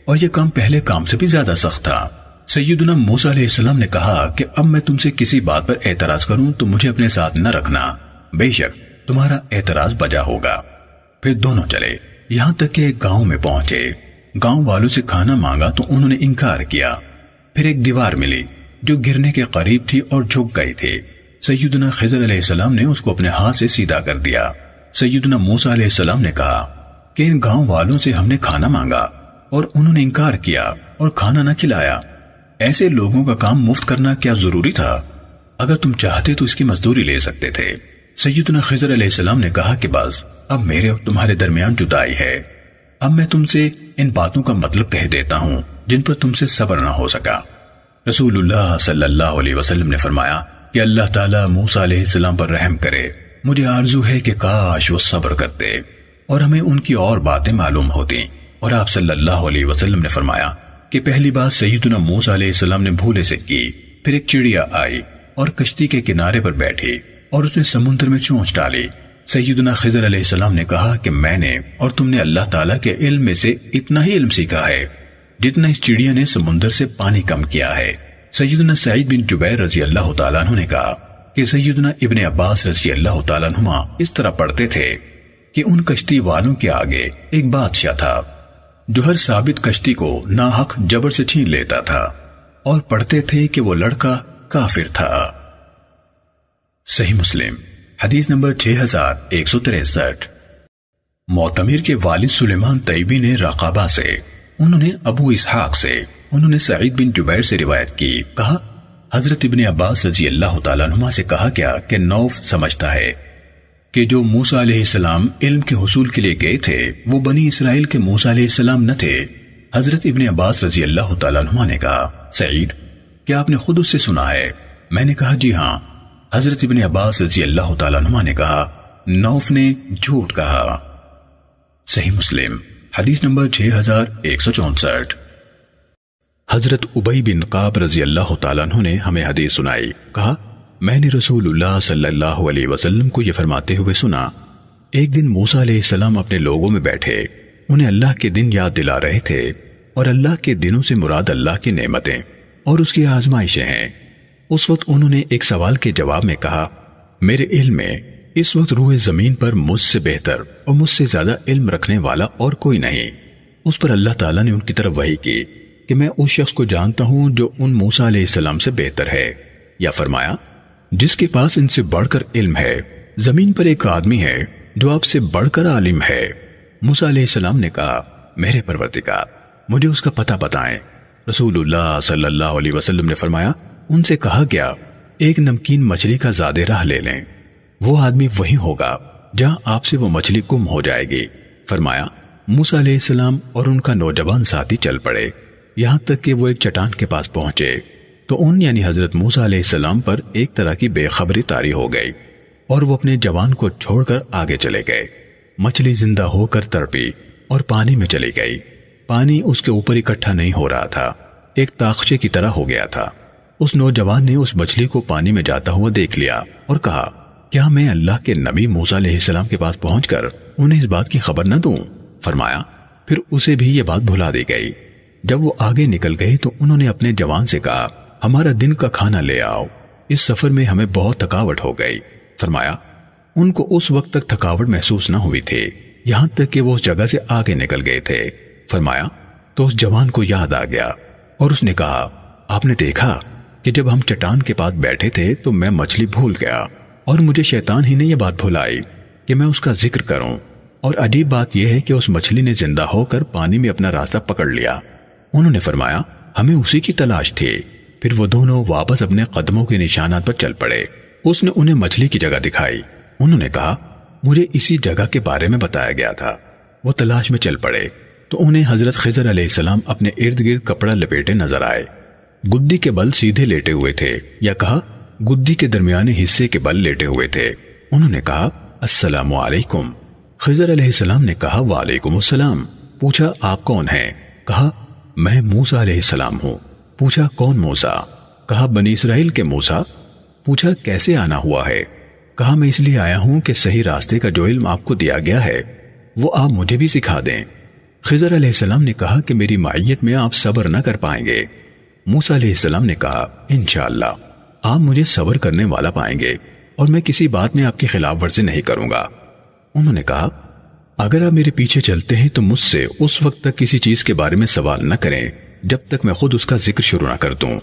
और यह काम पहले काम से भी ज्यादा सख्त था सैदना मूसा ने कहा कि अब मैं तुमसे किसी बात पर एतराज करूं तो मुझे अपने साथ न रखना बेशक तुम्हारा एतराज बजा होगा फिर दोनों चले यहां तक कि एक गांव में पहुंचे गांव वालों से खाना मांगा तो उन्होंने इनकार किया फिर एक दीवार मिली जो गिरने के करीब थी और झुक गई थी सैदना खिजर सलाम ने उसको अपने हाथ से सीधा कर दिया सैदना मूसा ने कहा कि इन गांव वालों से हमने खाना मांगा और उन्होंने इनकार किया और खाना न खिलाया ऐसे लोगों का काम मुफ्त करना क्या जरूरी था अगर तुम चाहते तो इसकी मजदूरी ले सकते थे सैदना खजर अलैहिस्सलाम ने कहा कि बस अब मेरे और तुम्हारे दरमियान जुदाई है अब मैं तुमसे इन बातों का मतलब कह देता हूँ जिन पर तुमसे सबर ना हो सका रसूलुल्लाह सल्लल्लाहु अलैहि वसल्लम ने फरमाया कि अल्लाह ताला मूसा अलैहिस्सलाम पर रहम करे मुझे आरजू है कि काश वो सब्र करते और हमें उनकी और बातें मालूम होती और आप सल्लल्लाहु अलैहि वसल्लम ने फरमाया कि पहली बार सईदना मूसा ने भूले से की फिर एक चिड़िया आई और कश्ती के किनारे पर बैठी और उसने समुद्र में चोंच डाली सैदना खिजर अलैहिस्सलाम ने कहा कि मैंने और तुमने अल्लाह ताला के इल्म में से इतना ही इल्म सीखा है जितना इस चिड़िया ने समुद्र से पानी कम किया है सैदना सईद बिन जुबैर रजी अल्लाह तु ने कहा कि सैदना इबन अब्बास रजी अल्लाह तुमा इस तरह पढ़ते थे कि उन कश्ती वालों के आगे एक बादशाह था जोहर साबित कश्ती को नाहक जबर से छीन लेता था और पढ़ते थे कि वो लड़का काफिर था सही मुस्लिम हदीस नंबर छह हजार एक सौ तिरसठ मोतमिर के वालिद सुलेमान तैबी ने रकाबा से उन्होंने अबू इसहाक से उन्होंने सईद बिन जुबैर से रिवायत की कहा हजरत इबन अब्बास रजी अल्लाह तुमा से कहा क्या कि नौफ समझता है कि जो मूसा सलाम इल्म के हसूल के लिए गए थे वो बनी इसराइल के मूसा सलाम न थे हजरत इबन अब्बास रजी अल्लाह तु ने कहा सईद क्या आपने खुद उससे सुना है मैंने कहा जी हाँ हजरत इबन अब्बास रजी अल्लाह तुमा ने कहा नौफ ने झूठ कहा सही मुस्लिम हदीस नंबर छह हजार एक सौ चौसठ हजरत उबई बिन काब रजी अल्लाह तु ने हमें हदीस सुनाई कहा मैंने रसूलुल्लाह सल्लल्लाहु वसल्लम को यह फरमाते हुए सुना एक दिन मूसा सलाम अपने लोगों में बैठे उन्हें अल्लाह के दिन याद दिला रहे थे और अल्लाह के दिनों से मुराद अल्लाह की नेमतें और उसकी आजमाइशें हैं उस वक्त उन्होंने एक सवाल के जवाब में कहा मेरे इल्म में इस वक्त रूह जमीन पर मुझसे बेहतर और मुझसे ज्यादा इल्म रखने वाला और कोई नहीं उस पर अल्लाह ताला ने उनकी तरफ वही की कि मैं उस शख्स को जानता हूं जो उन मूसा सलाम से बेहतर है या फरमाया जिसके पास इनसे बढ़कर इल्म है जमीन पर एक आदमी है जो आपसे बढ़कर आलिम है मूसा सलाम ने कहा मेरे परवरतिका मुझे उसका पता बताएं रसूलुल्लाह सल्लल्लाहु अलैहि वसल्लम ने फरमाया उनसे कहा गया एक नमकीन मछली का ज्यादा राह ले लें वो आदमी वही होगा जहां आपसे वो मछली गुम हो जाएगी फरमाया मूसा सलाम और उनका नौजवान साथी चल पड़े यहां तक कि वो एक चट्टान के पास पहुंचे तो उन यानी हजरत मूसा पर एक तरह की बेखबरी तारी हो गई और वो अपने जवान को छोड़कर आगे चले गए मछली जिंदा होकर तड़पी और पानी में चली गई पानी उसके ऊपर इकट्ठा नहीं हो रहा था एक ताक्षे की तरह हो गया था उस नौजवान ने उस मछली को पानी में जाता हुआ देख लिया और कहा क्या मैं अल्लाह के नबी मूसा के पास पहुंचकर उन्हें इस बात की खबर न दू फरमाया फिर उसे भी ये बात भुला दी गई जब वो आगे निकल गए तो उन्होंने अपने जवान से कहा हमारा दिन का खाना ले आओ इस सफर में हमें बहुत थकावट हो गई फरमाया उनको उस वक्त तक थकावट महसूस न हुई थी यहां तक कि वो उस जगह से आगे निकल गए थे फरमाया तो उस जवान को याद आ गया और उसने कहा आपने देखा कि जब हम चट्टान के पास बैठे थे तो मैं मछली भूल गया और मुझे शैतान ही ने यह बात भुलाई कि मैं उसका जिक्र करूं और अजीब बात यह है कि उस मछली ने जिंदा होकर पानी में अपना रास्ता पकड़ लिया उन्होंने फरमाया हमें उसी की तलाश थी फिर वो दोनों वापस अपने कदमों के निशानात पर चल पड़े उसने उन्हें मछली की जगह दिखाई उन्होंने कहा मुझे इसी जगह के बारे में बताया गया था वो तलाश में चल पड़े तो उन्हें हजरत खजर अलैहिस्सलाम अपने इर्द गिर्द कपड़ा लपेटे नजर आए गुद्दी के बल सीधे लेटे हुए थे या कहा गुद्दी के दरमियाने हिस्से के बल लेटे हुए थे उन्होंने कहा असलम खजर अलैहिस्सलाम ने कहा वालेकुम पूछा आप कौन है कहा मैं मूसा अलैहिस्सलाम हूँ पूछा कौन मूसा कहा बनी इसराइल के मूसा पूछा कैसे आना हुआ है कहा मैं इसलिए आया हूं कि सही रास्ते का जो इल्म आपको दिया गया है वो आप मुझे भी सिखा दें खिजर अलैहिस्सलाम ने कहा कि मेरी माइत में आप सब्र न कर पाएंगे मूसा अलैहिस्सलाम ने कहा इनशाला आप मुझे सब्र करने वाला पाएंगे और मैं किसी बात में आपकी खिलाफ वर्जी नहीं करूंगा उन्होंने कहा अगर आप मेरे पीछे चलते हैं तो मुझसे उस वक्त तक किसी चीज के बारे में सवाल न करें जब तक मैं खुद उसका जिक्र शुरू ना कर दूं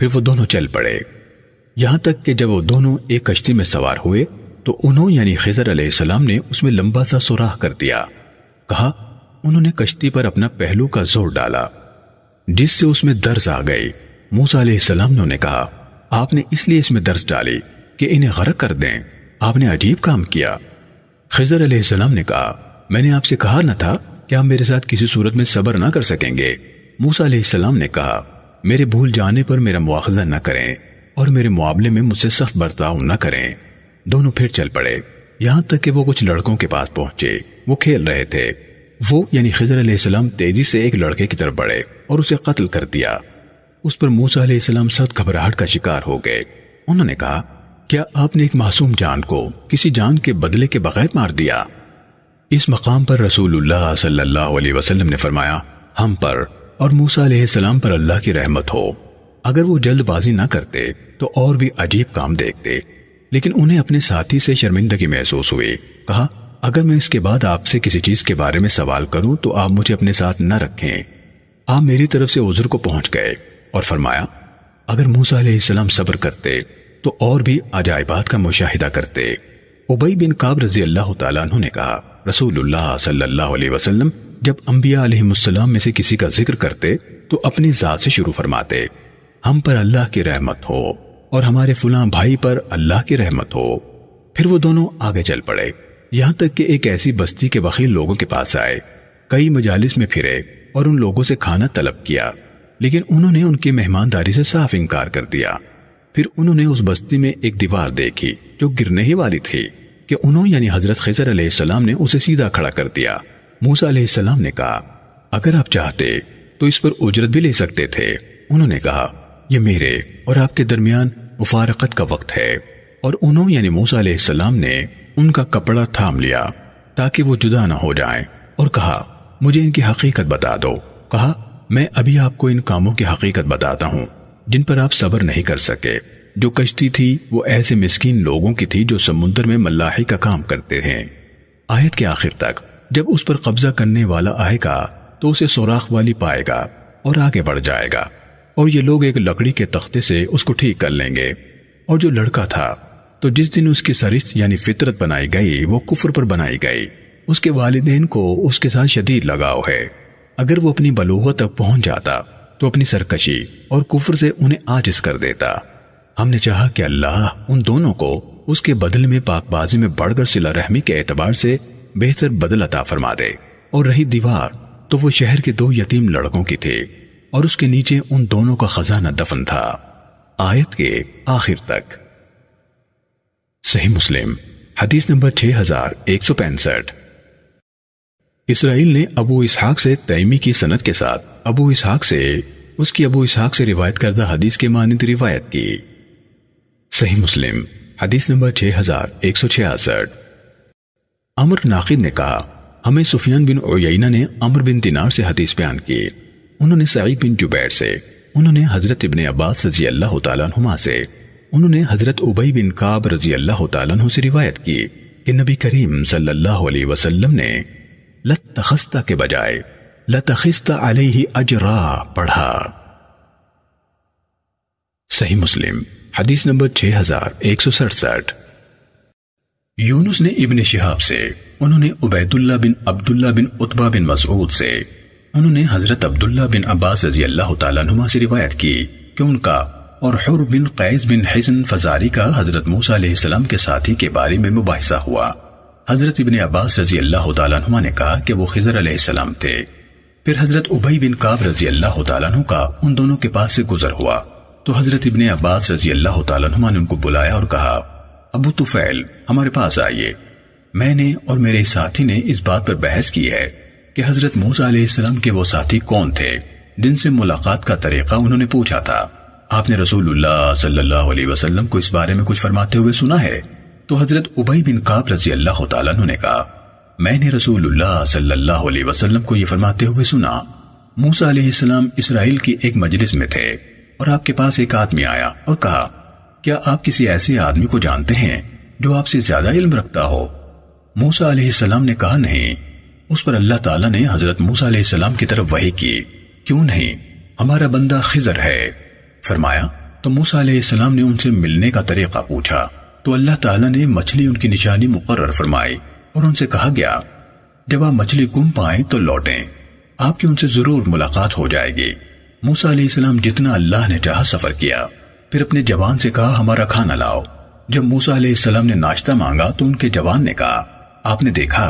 फिर वो दोनों चल पड़े यहां तक कि जब वो दोनों एक कश्ती में सवार हुए तो उन्होंने यानी खजर अलैहिस्सलाम ने उसमें लंबा सा सुराख कर दिया कहा उन्होंने कश्ती पर अपना पहलू का जोर डाला जिससे उसमें दर्ज आ गई मूसा अलैहिस्सलाम ने उन्हें कहा आपने इसलिए इसमें दर्ज डाली कि इन्हें गर्क कर दें आपने अजीब काम किया खजर अलैहिस्सलाम ने कहा मैंने आपसे कहा ना था कि आप मेरे साथ किसी सूरत में सब्र ना कर सकेंगे मूसा अलैहिस्सलाम ने कहा मेरे भूल जाने पर मेरा मुआवजा न करें और मेरे मुआवले में मुझसे सख्त बर्ताव न करें दोनों फिर चल पड़े यहाँ तक कि वो कुछ लड़कों के पास पहुंचे वो खेल रहे थे वो यानी खजर अलैहिस्सलाम तेजी से एक लड़के की तरफ बढ़े और उसे कत्ल कर दिया उस पर मूसा अलैहिस्सलाम सख्त घबराहट का शिकार हो गए उन्होंने कहा क्या आपने एक मासूम जान को किसी जान के बदले के बगैर मार दिया इस मकाम पर रसूलुल्लाह सल्लल्लाहु अलैहि वसल्लम ने फरमाया हम पर और मूसा सलाम पर अल्लाह की रहमत हो अगर वो जल्दबाजी ना करते तो और भी अजीब काम देखते लेकिन उन्हें अपने साथी से शर्मिंदगी महसूस हुई कहा अगर मैं इसके बाद आपसे किसी चीज के बारे में सवाल करूं तो आप मुझे अपने साथ न रखें आप मेरी तरफ से उजर को पहुंच गए और फरमाया अगर मूसा सलाम सब्र करते तो और भी अजायबात का मुशाहिदा करते उबई बिन काब रजी अल्लाह तु कहा रसूल सल्लल्लाहु जब अम्बिया में से किसी का जिक्र करते तो अपनी जात से शुरू फरमाते हम पर अल्लाह की रहमत हो और हमारे फुला भाई पर अल्लाह की रहमत हो फिर वो दोनों आगे चल पड़े यहां तक कि एक ऐसी बस्ती के वकील लोगों के पास आए कई मजालिस में फिरे और उन लोगों से खाना तलब किया लेकिन उन्होंने उनकी मेहमानदारी से साफ इनकार कर दिया फिर उन्होंने उस बस्ती में एक दीवार देखी जो गिरने ही वाली थी कि उन्होंने यानी हजरत खजर सलाम ने उसे सीधा खड़ा कर दिया मूसा सलाम ने कहा अगर आप चाहते तो इस पर उजरत भी ले सकते थे उन्होंने कहा यह मेरे और आपके दरमियान मुफारकत का वक्त है और उन्होंने यानी मूसा सलाम ने उनका कपड़ा थाम लिया ताकि वो जुदा ना हो जाएं और कहा मुझे इनकी हकीकत बता दो कहा मैं अभी आपको इन कामों की हकीकत बताता हूँ जिन पर आप सब्र नहीं कर सके जो कश्ती थी वो ऐसे मिस्किन लोगों की थी जो समुद्र में मल्लाही का काम करते हैं आयत के आखिर तक जब उस पर कब्जा करने वाला आएगा तो उसे सोराख वाली पाएगा और आगे बढ़ जाएगा और ये लोग एक लकड़ी के तख्ते से उसको ठीक कर लेंगे और जो लड़का था तो जिस दिन उसकी सरिश यानी फितरत बनाई गई वो कुफर पर बनाई गई उसके वालदेन को उसके साथ शदीद लगाव है अगर वो अपनी बलूगत तक पहुंच जाता तो अपनी सरकशी और कुफर से उन्हें आजिज कर देता हमने चाहा कि अल्लाह उन दोनों को उसके बदल में पाकबाजी में बढ़कर सिला रहमी के एतबार से बेहतर बदल अता फरमा दे और रही दीवार तो वो शहर के दो यतीम लड़कों की थी और उसके नीचे उन दोनों का खजाना दफन था आयत के आखिर तक सही मुस्लिम हदीस नंबर छह हजार एक सौ पैंसठ इसराइल ने अबू इसहाक से तैमी की सनत के साथ अबू इसहाक से उसकी अबू इसहाक से रिवायत करदा हदीस के मानित रिवायत की सही मुस्लिम हदीस नंबर छह हजार एक सौ छियासठ अमर नाकिद ने कहा हमें सुफियान बिन ओयना ने अमर बिन दिनार से हदीस बयान की उन्होंने सईद बिन जुबैर से उन्होंने हजरत इबन अब्बास रजी अल्लाह तुमा से उन्होंने हजरत उबई बिन काब रजी अल्लाह तु से रिवायत की कि नबी करीम सल्लल्लाहु अलैहि वसल्लम ने लतखस्ता के बजाय लतखिस्ता अलैहि अजरा पढ़ा सही मुस्लिम हदीस नंबर छह हजार एक सौ सड़सठ यूनुस ने इब्ने शिहाब से उन्होंने उबैदुल्ला बिन अब्दुल्ला बिन उत्बा बिन मसूद से उन्होंने हजरत अब्दुल्ला बिन अब्बास रजी अल्लाह तुमा से रिवायत की कि उनका और हुर बिन कैज बिन हसन फजारी का हजरत मूसा सलाम के साथी के बारे में मुबासा हुआ हजरत इबन अब्बास रजी अल्लाह तुमा ने कहा कि वो खिजर सलाम थे फिर हजरत उबई बिन काब रजी अल्लाह तु का उन दोनों के पास से गुजर हुआ तो हजरत इबन अब्बास रजी अल्लाह तुमा ने उनको बुलाया और कहा अबू तुफैल हमारे पास आइए मैंने और मेरे साथी ने इस बात पर बहस की है कि हजरत मूसा अलैहिस्सलाम के वो साथी कौन थे जिनसे मुलाकात का तरीका उन्होंने पूछा था आपने रसूलुल्लाह सल्लल्लाहु अलैहि वसल्लम को इस बारे में कुछ फरमाते हुए सुना है तो हजरत उबई बिन काब रजी अल्लाह तु ने कहा मैंने रसूलुल्लाह सल्लल्लाहु अलैहि वसल्लम को यह फरमाते हुए सुना मूसा अलैहिस्सलाम इसराइल की एक मजलिस में थे और आपके पास एक आदमी आया और कहा क्या आप किसी ऐसे आदमी को जानते हैं जो आपसे ज्यादा इल्म रखता हो मूसा अलैहिस्सलाम ने कहा नहीं उस पर अल्लाह ताला ने हजरत मूसा अलैहिस्सलाम की तरफ वही की क्यों नहीं हमारा बंदा खिजर है फरमाया तो मूसा अलैहिस्सलाम ने उनसे मिलने का तरीका पूछा तो अल्लाह ताला ने मछली उनकी निशानी मुकर्र फरमाई और उनसे कहा गया जब आप मछली गुम पाए तो लौटें आपकी उनसे जरूर मुलाकात हो जाएगी मूसा अलैहिस्सलाम जितना अल्लाह ने चाहा सफर किया फिर अपने जवान से कहा हमारा खाना लाओ जब मूसा सलाम ने नाश्ता मांगा तो उनके जवान ने कहा आपने देखा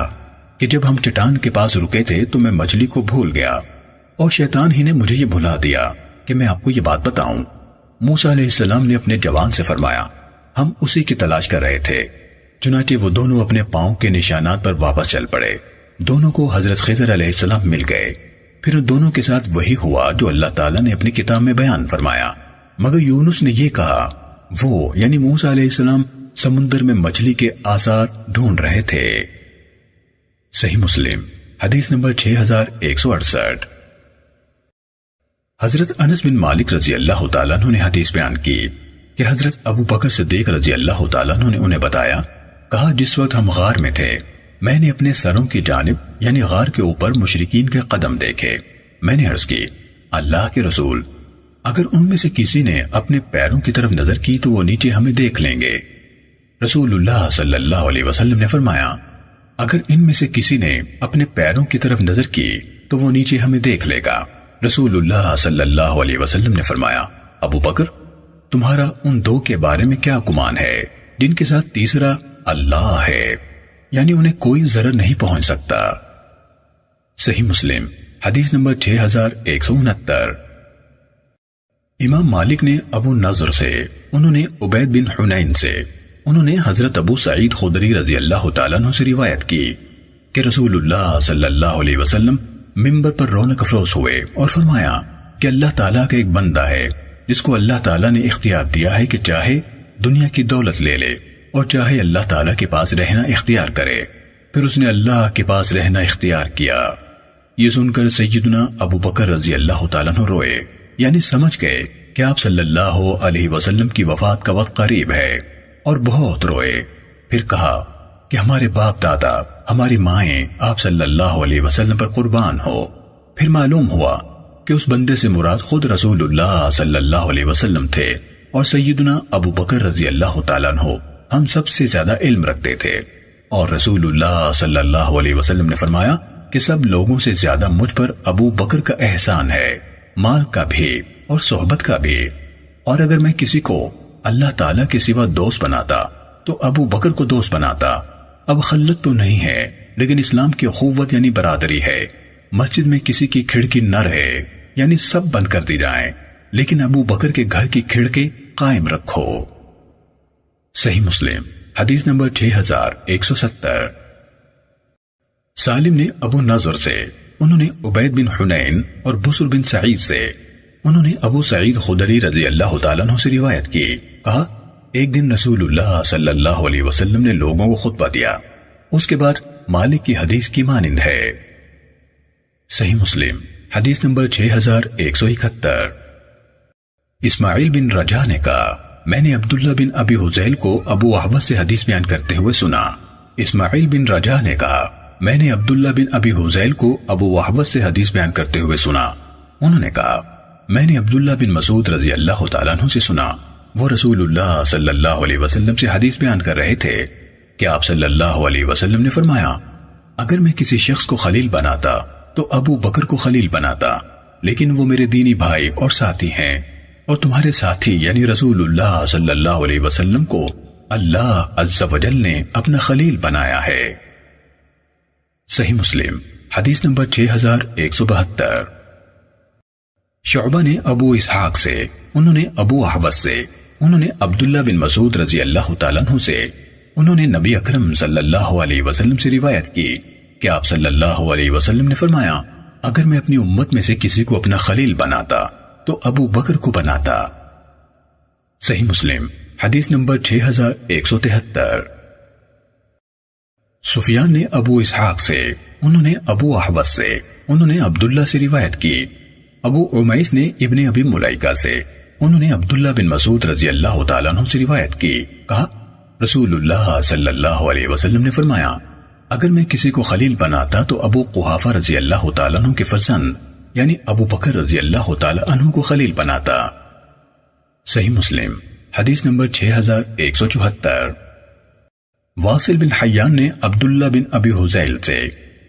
कि जब हम चट्टान के पास रुके थे तो मैं मछली को भूल गया और शैतान ही ने मुझे ये भुला दिया कि मैं आपको ये बात बताऊं मूसा सलाम ने अपने जवान से फरमाया हम उसी की तलाश कर रहे थे चुनाचे वो दोनों अपने पाओ के निशानात पर वापस चल पड़े दोनों को हजरत खजर सलाम मिल गए फिर दोनों के साथ वही हुआ जो अल्लाह ताला ने अपनी किताब में बयान फरमाया मगर यूनुस ने यह कहा वो यानी मूसा अलैहिस्सलाम समुद्र में मछली के आसार ढूंढ रहे थे सही मुस्लिम हदीस नंबर छह हजार एक सौ अड़सठ हजरत अनस बिन मालिक रजी अल्लाह ने हदीस बयान की कि हजरत अबू बकर सिद्दीक रजी अल्लाह ने उन्हें बताया कहा जिस वक्त हम गार में थे मैंने अपने सरों की जानब यानी गार के ऊपर मुशरकिन के कदम देखे मैंने अर्ज की अल्लाह के रसूल अगर उनमें से किसी ने अपने पैरों की तरफ नजर की तो वो नीचे हमें देख लेंगे रसूलुल्लाह सल्लल्लाहु अलैहि वसल्लम ने फरमाया अगर इनमें से किसी ने अपने पैरों की तरफ नजर की तो वो नीचे हमें देख लेगा रसूलुल्लाह सल्लल्लाहु अलैहि वसल्लम ने फरमाया अबू बकर तुम्हारा उन दो के बारे में क्या गुमान है जिनके साथ तीसरा अल्लाह है यानी उन्हें कोई जरा नहीं पहुंच सकता सही मुस्लिम हदीस नंबर छह हजार एक सौ उनहत्तर इमाम मालिक ने अबू नजर से उन्होंने उबैद बिन हुनैन से उन्होंने हजरत अबू सईद खुदरी रजी अल्लाह तु से रिवायत की कि रसूलुल्लाह सल्लल्लाहु अलैहि वसल्लम मिंबर पर रौनक अफरोज हुए और फरमाया कि अल्लाह ताला का एक बंदा है जिसको अल्लाह ताला ने इख्तियार दिया है कि चाहे दुनिया की दौलत ले ले और चाहे अल्लाह ताला के पास रहना इख्तियार करे फिर उसने अल्लाह के पास रहना इख्तियार किया ये सुनकर सैदना अबू बकर रजी अल्लाह तु रोए यानी समझ गए कि आप सल्लल्लाहु अलैहि वसल्लम की वफात का वक्त करीब है और बहुत रोए फिर कहा कि हमारे बाप दादा हमारी माए आप सल्लल्लाहु अलैहि वसल्लम पर कुर्बान हो फिर मालूम हुआ कि उस बंदे से मुराद खुद रसूलुल्लाह सल्लल्लाहु अलैहि वसल्लम थे और सईदना अबू बकर रजी अल्लाह तु हम सबसे ज्यादा इल्म रखते थे और रसूलुल्लाह सल्लल्लाहु अलैहि वसल्लम ने फरमाया कि सब लोगों से ज्यादा मुझ पर अबू बकर का एहसान है माल का भी और सोहबत का भी और अगर मैं किसी को अल्लाह ताला के सिवा दोस्त बनाता तो अबू बकर को दोस्त बनाता अब खलत तो नहीं है लेकिन इस्लाम की खुवत यानी बरादरी है मस्जिद में किसी की खिड़की न रहे यानी सब बंद कर दी जाए लेकिन अबू बकर के घर की खिड़की कायम रखो सही मुस्लिम हदीस नंबर 6170 सालिम ने अबू नजर से उन्होंने उबैद बिन हुनैन और बुसर बिन सईद से उन्होंने अबू सईद खुदरी रजी अल्लाह तु से रिवायत की कहा एक दिन रसूलुल्लाह सल्लल्लाहु अलैहि वसल्लम ने लोगों को खुतबा दिया उसके बाद मालिक की हदीस की मानिंद है सही मुस्लिम हदीस नंबर छह हजार एक सौ इकहत्तर इस्माइल बिन रजा ने कहा मैंने अब्दुल्ला बिन अबी हुजैल को अबू अहमद से हदीस बयान करते हुए सुना इस्माइल बिन रजा ने कहा मैंने अब्दुल्ला बिन अबी हुजैल को अबू वहबस से हदीस बयान करते हुए सुना उन्होंने कहा मैंने अब्दुल्ला बिन मसूद रजी अल्लाह तु से सुना वो रसूलुल्लाह सल्लल्लाहु अलैहि वसल्लम से हदीस बयान कर रहे थे कि आप सल्लल्लाहु अलैहि वसल्लम ने फरमाया अगर मैं किसी शख्स को खलील बनाता तो अबू बकर को खलील बनाता लेकिन वो मेरे दीनी भाई और साथी हैं और तुम्हारे साथी यानी रसूलुल्लाह सल्लल्लाहु अलैहि वसल्लम को अल्लाह अज्जा ने अपना खलील बनाया है सही मुस्लिम हदीस नंबर छह हजार एक सौ बहत्तर शोबा ने अबू इसहाक से उन्होंने अबू अहबस से उन्होंने अब्दुल्ला बिन मसूद रजी अल्लाह तु से उन्होंने नबी अकरम सल्लल्लाहु अलैहि वसल्लम से रिवायत की कि आप सल्लल्लाहु अलैहि वसल्लम ने फरमाया अगर मैं अपनी उम्मत में से किसी को अपना खलील बनाता तो अबू बकर को बनाता सही मुस्लिम हदीस नंबर छह हजार एक सौ तिहत्तर सुफियान ने अबू इसहाक से उन्होंने अबू अहबस से उन्होंने अब्दुल्ला से रिवायत की अबू उमैस ने इब्ने अबी मुलाइका से उन्होंने अब्दुल्ला बिन मसूद रजी अल्लाह तु से रिवायत की कहा रसूलुल्लाह सल्लल्लाहु अलैहि वसल्लम ने फरमाया अगर मैं किसी को खलील बनाता तो अबू कुहाफा रजी अल्लाह तु के फजन यानी अबू बकर रजी अल्लाह तु को खलील बनाता सही मुस्लिम हदीस नंबर छह हजार एक सौ चौहत्तर वासिल बिन हयान ने अब्दुल्ला बिन अबी हुजैल से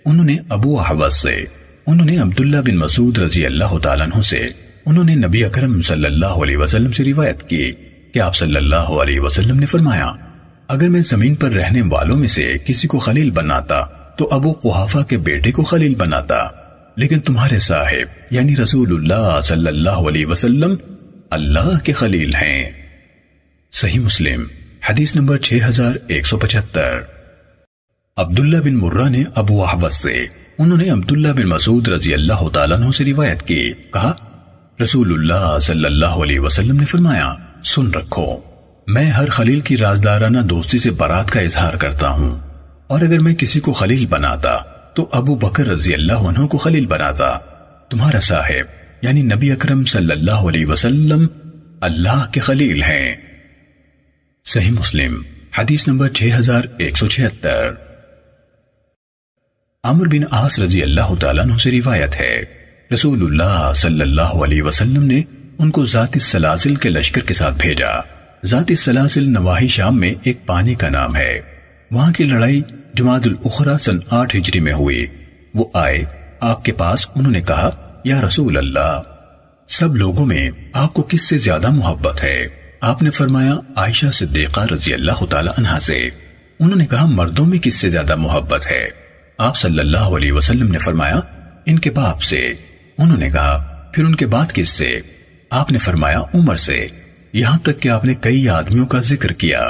उन्होंने अबू अहवस से उन्होंने अब्दुल्ला बिन मसूद रजी अल्लाह तु से उन्होंने नबी अकरम सल्लल्लाहु अलैहि वसल्लम से रिवायत की कि आप सल्लल्लाहु अलैहि वसल्लम ने फरमाया अगर मैं जमीन पर रहने वालों में से किसी को खलील बनाता तो अबू कुहाफा के बेटे को खलील बनाता लेकिन तुम्हारे साहिब यानी रसूलुल्लाह सल्लल्लाहु अलैहि वसल्लम अल्लाह के खलील हैं सही मुस्लिम हदीस नंबर 6175 अब्दुल्ला बिन मुर्रा ने अबू अहवस से उन्होंने अब्दुल्ला बिन मसूद रजी अल्लाह तु से रिवायत की कहा रसूलुल्लाह सल्लल्लाहु अलैहि वसल्लम ने फरमाया सुन रखो मैं हर खलील की राजदाराना दोस्ती से बारात का इजहार करता हूँ और अगर मैं किसी को खलील बनाता तो अबू बकर रजी अल्लाह उन्हों को खलील बनाता तुम्हारा साहेब यानी नबी अकरम सल्लल्लाहु अलैहि वसल्लम अल्लाह के खलील हैं सही मुस्लिम हदीस नंबर छह हजार एक सौ छिहत्तर बिन आस रजी अल्लाह तु से रिवायत है रसूलुल्लाह सल्लल्लाहु अलैहि वसल्लम ने उनको जाति सलासिल के लश्कर के साथ भेजा जाति सलासिल नवाही शाम में एक पानी का नाम है वहां की लड़ाई जुमादुल उखरा सन आठ हिजरी में हुई वो आए आपके पास उन्होंने कहा या रसूल अल्लाह सब लोगों में आपको किससे ज्यादा मोहब्बत है आपने फरमाया आयशा सिद्दीका रजी अल्लाह तला से उन्होंने कहा मर्दों में किससे ज्यादा मोहब्बत है आप सल्लल्लाहु अलैहि वसल्लम ने फरमाया इनके बाप से उन्होंने कहा फिर उनके बाद किससे आपने फरमाया उमर से यहां तक कि आपने कई आदमियों का जिक्र किया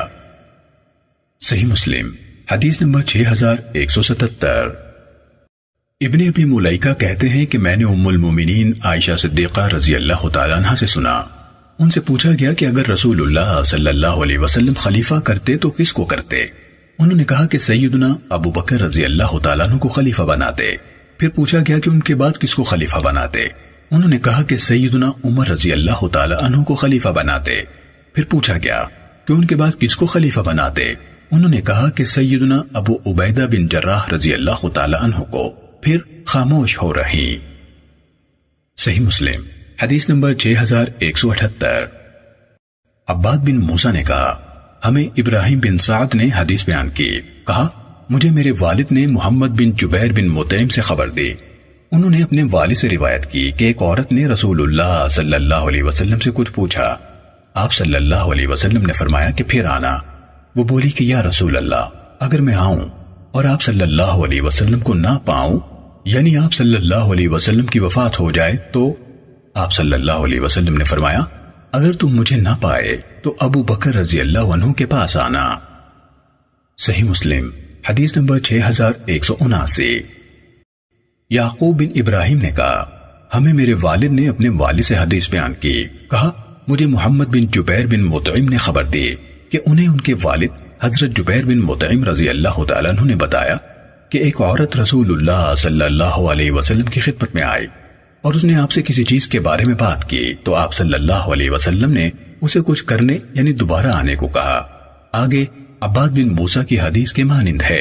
सही मुस्लिम हदीस नंबर 6177 इब्ने अबी मुलाइका कहते हैं कि मैंने उम्मुल मोमिनीन आयशा सिद्दीका रजी अल्लाह तला से सुना उनसे पूछा गया कि अगर रसूलुल्लाह सल्लल्लाहु अलैहि वसल्लम खलीफा करते तो किसको करते उन्होंने कहा कि सैयदना अबू बकर रजी अल्लाह तु को खलीफा बनाते फिर पूछा गया कि उनके बाद किसको खलीफा बनाते उन्होंने कहा कि सैयदना उमर रजी अल्लाह तु को खलीफा बनाते फिर पूछा गया कि उनके बाद किसको खलीफा बनाते उन्होंने कहा कि सैयदना अबू उबैदा बिन जर्राह रजी अल्लाह तु को फिर खामोश हो रही सही मुस्लिम हदीस नंबर 6178 अब्बाद बिन मूसा ने कहा हमें इब्राहिम बिन साद ने हदीस बयान की कहा मुझे मेरे वालिद ने मोहम्मद बिन जुबैर बिन मुतैम से खबर दी उन्होंने अपने वालिद से रिवायत की कि एक औरत ने रसूलुल्लाह सल्लल्लाहु अलैहि वसल्लम से कुछ पूछा आप सल्लल्लाहु अलैहि वसल्लम ने फरमाया कि फिर आना वो बोली कि या रसूल अल्लाह अगर मैं आऊं और आप सल्लल्लाहु अलैहि वसल्लम को ना पाऊं यानी आप सल्लल्लाहु अलैहि वसल्लम की वफात हो जाए तो आप सल्लल्लाहु अलैहि वसल्लम ने फरमाया अगर तुम मुझे ना पाए तो अबू बकर रजी अल्लाह के पास आना सही मुस्लिम हदीस नंबर छह हजार एक सौ उनासी याकूब बिन इब्राहिम ने कहा हमें मेरे वालिद ने अपने वालिद से हदीस बयान की कहा मुझे मोहम्मद बिन जुबैर बिन मुतम ने खबर दी कि उन्हें उनके वालिद हजरत जुबैर बिन मुतम रजी अल्लाह ने बताया कि एक औरत रसूलुल्लाह सल्लल्लाहु अलैहि वसल्लम की खिदमत में आई और उसने आपसे किसी चीज के बारे में बात की तो आप सल्लल्लाहु अलैहि वसल्लम ने उसे कुछ करने यानी दोबारा आने को कहा आगे अब्बाद बिन मूसा की हदीस के मानिंद है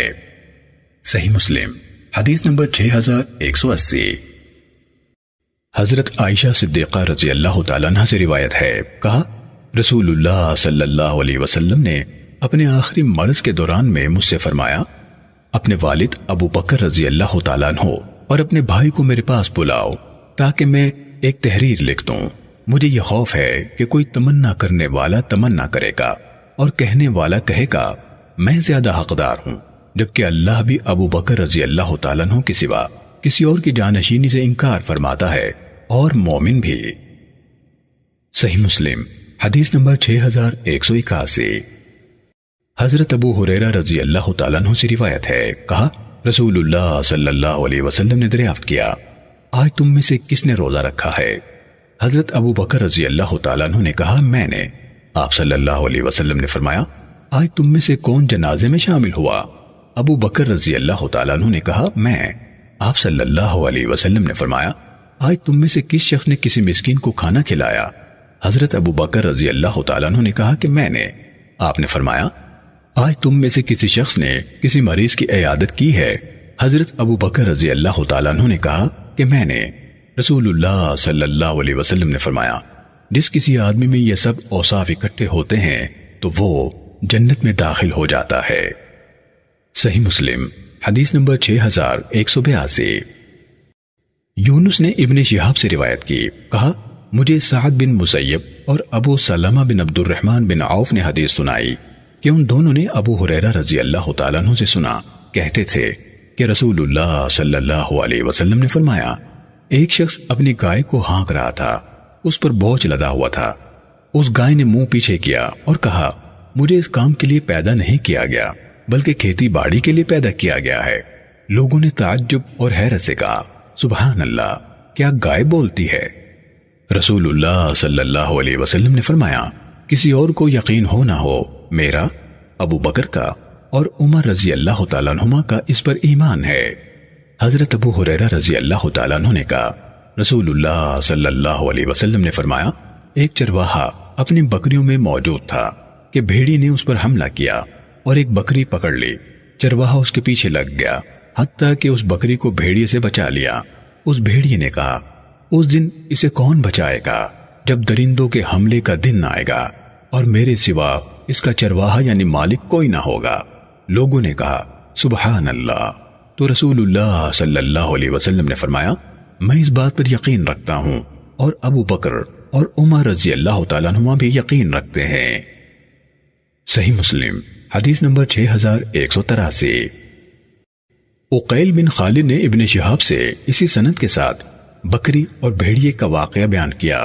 सही मुस्लिम हदीस नंबर 6180 हजरत आयशा सिद्दीका रजी अल्लाह तला से रिवायत है कहा रसूलुल्लाह सल्लल्लाहु अलैहि वसल्लम ने अपने आखिरी मर्ज के दौरान में मुझसे फरमाया अपने वालिद अबू बकर रजी अल्लाह तला और अपने भाई को मेरे पास बुलाओ ताकि मैं एक तहरीर लिख दू मुझे यह खौफ है कि कोई तमन्ना करने वाला तमन्ना करेगा और कहने वाला कहेगा मैं ज्यादा हकदार हूं जबकि अल्लाह भी अबू बकर रजी अल्लाह तु के सिवा किसी और की जानशीनी से इनकार फरमाता है और मोमिन भी सही मुस्लिम हदीस नंबर छह हजार एक सौ इक्यासी हजरत अबू हुरेरा रजी अल्लाह तु से रिवायत है कहा रसूल सल्लल्लाहु ने दरियाफ्त किया आज तुम में से किसने रोजा रखा है हजरत अबू बकर रजी अल्लाह तु ने कहा मैंने आप सल्लल्लाहु अलैहि वसल्लम ने फरमाया आज तुम में से कौन जनाजे में शामिल हुआ अबू बकर रजी अल्लाह तु ने कहा मैं आप सल्लल्लाहु अलैहि वसल्लम ने फरमाया आज तुम में से किस शख्स ने किसी मिस्किन को खाना खिलाया हजरत अबू बकर रजी अल्लाह तु ने कहा कि मैंने आपने फरमाया आज तुम में से किसी शख्स ने किसी मरीज की अयादत की है हजरत अबू बकर रजी अल्लाह तु ने कहा कि मैंने रसूलुल्लाह सल्लल्लाहु अलैहि वसल्लम ने फरमाया जिस किसी आदमी में ये सब औसाफ इकट्ठे होते हैं तो वो जन्नत में दाखिल हो जाता है सही मुस्लिम हदीस नंबर छह हजार एक सौ बयासी यूनुस ने इबन शिहाब से रिवायत की कहा मुझे साद बिन मुसैब और अबू सलामा बिन अब्दुलरहमान बिन आउफ ने हदीस सुनाई कि उन दोनों ने अबू हुरैरा रजी अल्लाह तु से सुना कहते थे कि रसूलुल्लाह सल्लल्लाहु अलैहि वसल्लम ने फरमाया एक शख्स अपनी गाय को हांक रहा था उस पर बोझ लदा हुआ था उस गाय ने मुंह पीछे किया और कहा मुझे इस काम के लिए पैदा नहीं किया गया बल्कि खेती बाड़ी के लिए पैदा किया गया है लोगों ने ताज्जुब और हैरत से कहा सुबह अल्लाह क्या गाय बोलती है रसूलुल्लाह सल्लल्लाहु अलैहि वसल्लम ने फरमाया किसी और को यकीन हो ना हो मेरा अबू बकर का और उमर रजी अल्लाह तुमा का इस पर ईमान है हजरत अबू हुरैरा रजी अल्लाह ने कहा रसूलुल्लाह सल्लल्लाहु अलैहि वसल्लम ने फरमाया एक चरवाहा अपनी बकरियों में मौजूद था कि भेड़ी ने उस पर हमला किया और एक बकरी पकड़ ली चरवाहा उसके पीछे लग गया हत्या कि उस बकरी को भेड़िए से बचा लिया उस भेड़िए ने कहा उस दिन इसे कौन बचाएगा जब दरिंदों के हमले का दिन आएगा और मेरे सिवा इसका चरवाहा यानी मालिक कोई ना होगा लोगों ने कहा सुबह अल्लाह तो रसूलुल्लाह वसल्लम ने फरमाया मैं इस बात पर यकीन रखता हूँ और अबू बकर और उमर रजी अल्लाह तुमा भी यकीन रखते हैं सही मुस्लिम हदीस नंबर छह हजार एक सौ तिरासी उकैल बिन खालिद ने इबन शहाब से इसी सनत के साथ बकरी और भेड़िए का वाक़ बयान किया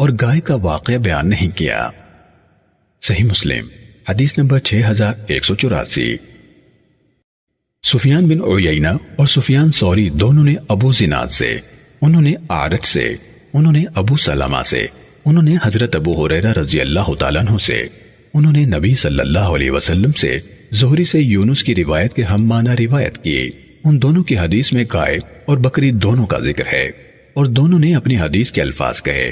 और गाय का वाक़ बयान नहीं किया सही मुस्लिम हदीस नंबर छह हजार एक सौ चौरासी सुफियान बिन ओयना और सुफियान सौरी दोनों ने अबू जिनाद से उन्होंने आरत से उन्होंने अबू सलामा से उन्होंने हजरत अबू हुरैरा रजी अल्लाह तु से उन्होंने नबी सल्लल्लाहु अलैहि वसल्लम से जोहरी से यूनुस की रिवायत के हम माना रिवायत की उन दोनों की हदीस में गाय और बकरी दोनों का जिक्र है और दोनों ने अपनी हदीस के अल्फाज कहे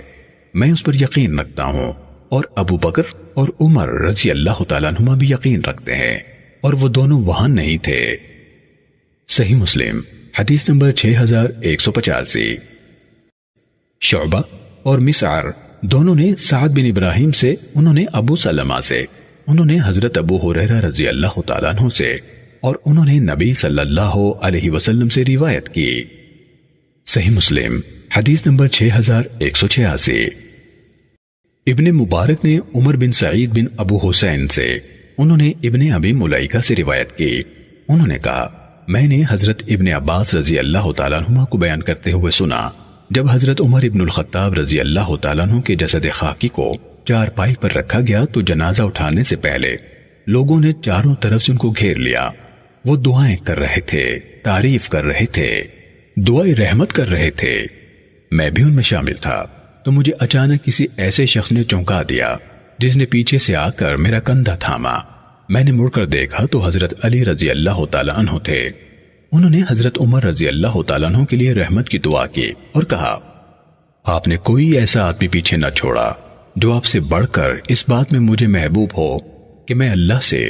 मैं उस पर यकीन रखता हूँ और अबू बकर और उमर रजी अल्लाह तुमा भी यकीन रखते हैं और वो दोनों वहां नहीं थे सही मुस्लिम हदीस नंबर छह हजार एक सौ पचासी शोबा और मिसार दोनों ने साद बिन इब्राहिम से उन्होंने अबू सलमा से उन्होंने हजरत अबू हुरैरा रजी अल्लाह तु से और उन्होंने नबी सल्लल्लाहु अलैहि वसल्लम से रिवायत की सही मुस्लिम हदीस नंबर छह हजार एक सौ छियासी इब्ने मुबारक ने उमर बिन सईद बिन अबू हुसैन से उन्होंने इब्ने अबी मुलाइका से रिवायत की उन्होंने कहा मैंने हजरत इब्न अब्बास रजी अल्लाह तुमा को बयान करते हुए सुना जब हजरत उमर इब्न खत्ताब रजी अल्लाह तु के जसद खाकी को चार पाई पर रखा गया तो जनाजा उठाने से पहले लोगों ने चारों तरफ से उनको घेर लिया वो दुआएं कर रहे थे तारीफ कर रहे थे दुआएं रहमत कर रहे थे मैं भी उनमें शामिल था तो मुझे अचानक किसी ऐसे शख्स ने चौंका दिया जिसने पीछे से आकर मेरा कंधा थामा मैंने मुड़कर देखा तो हजरत अली रजी अल्लाह थे उन्होंने हजरत उमर रजी अल्लाह तु के लिए रहमत की दुआ की और कहा आपने कोई ऐसा आदमी पीछे न छोड़ा जो आपसे बढ़कर इस बात में मुझे महबूब हो कि मैं अल्लाह से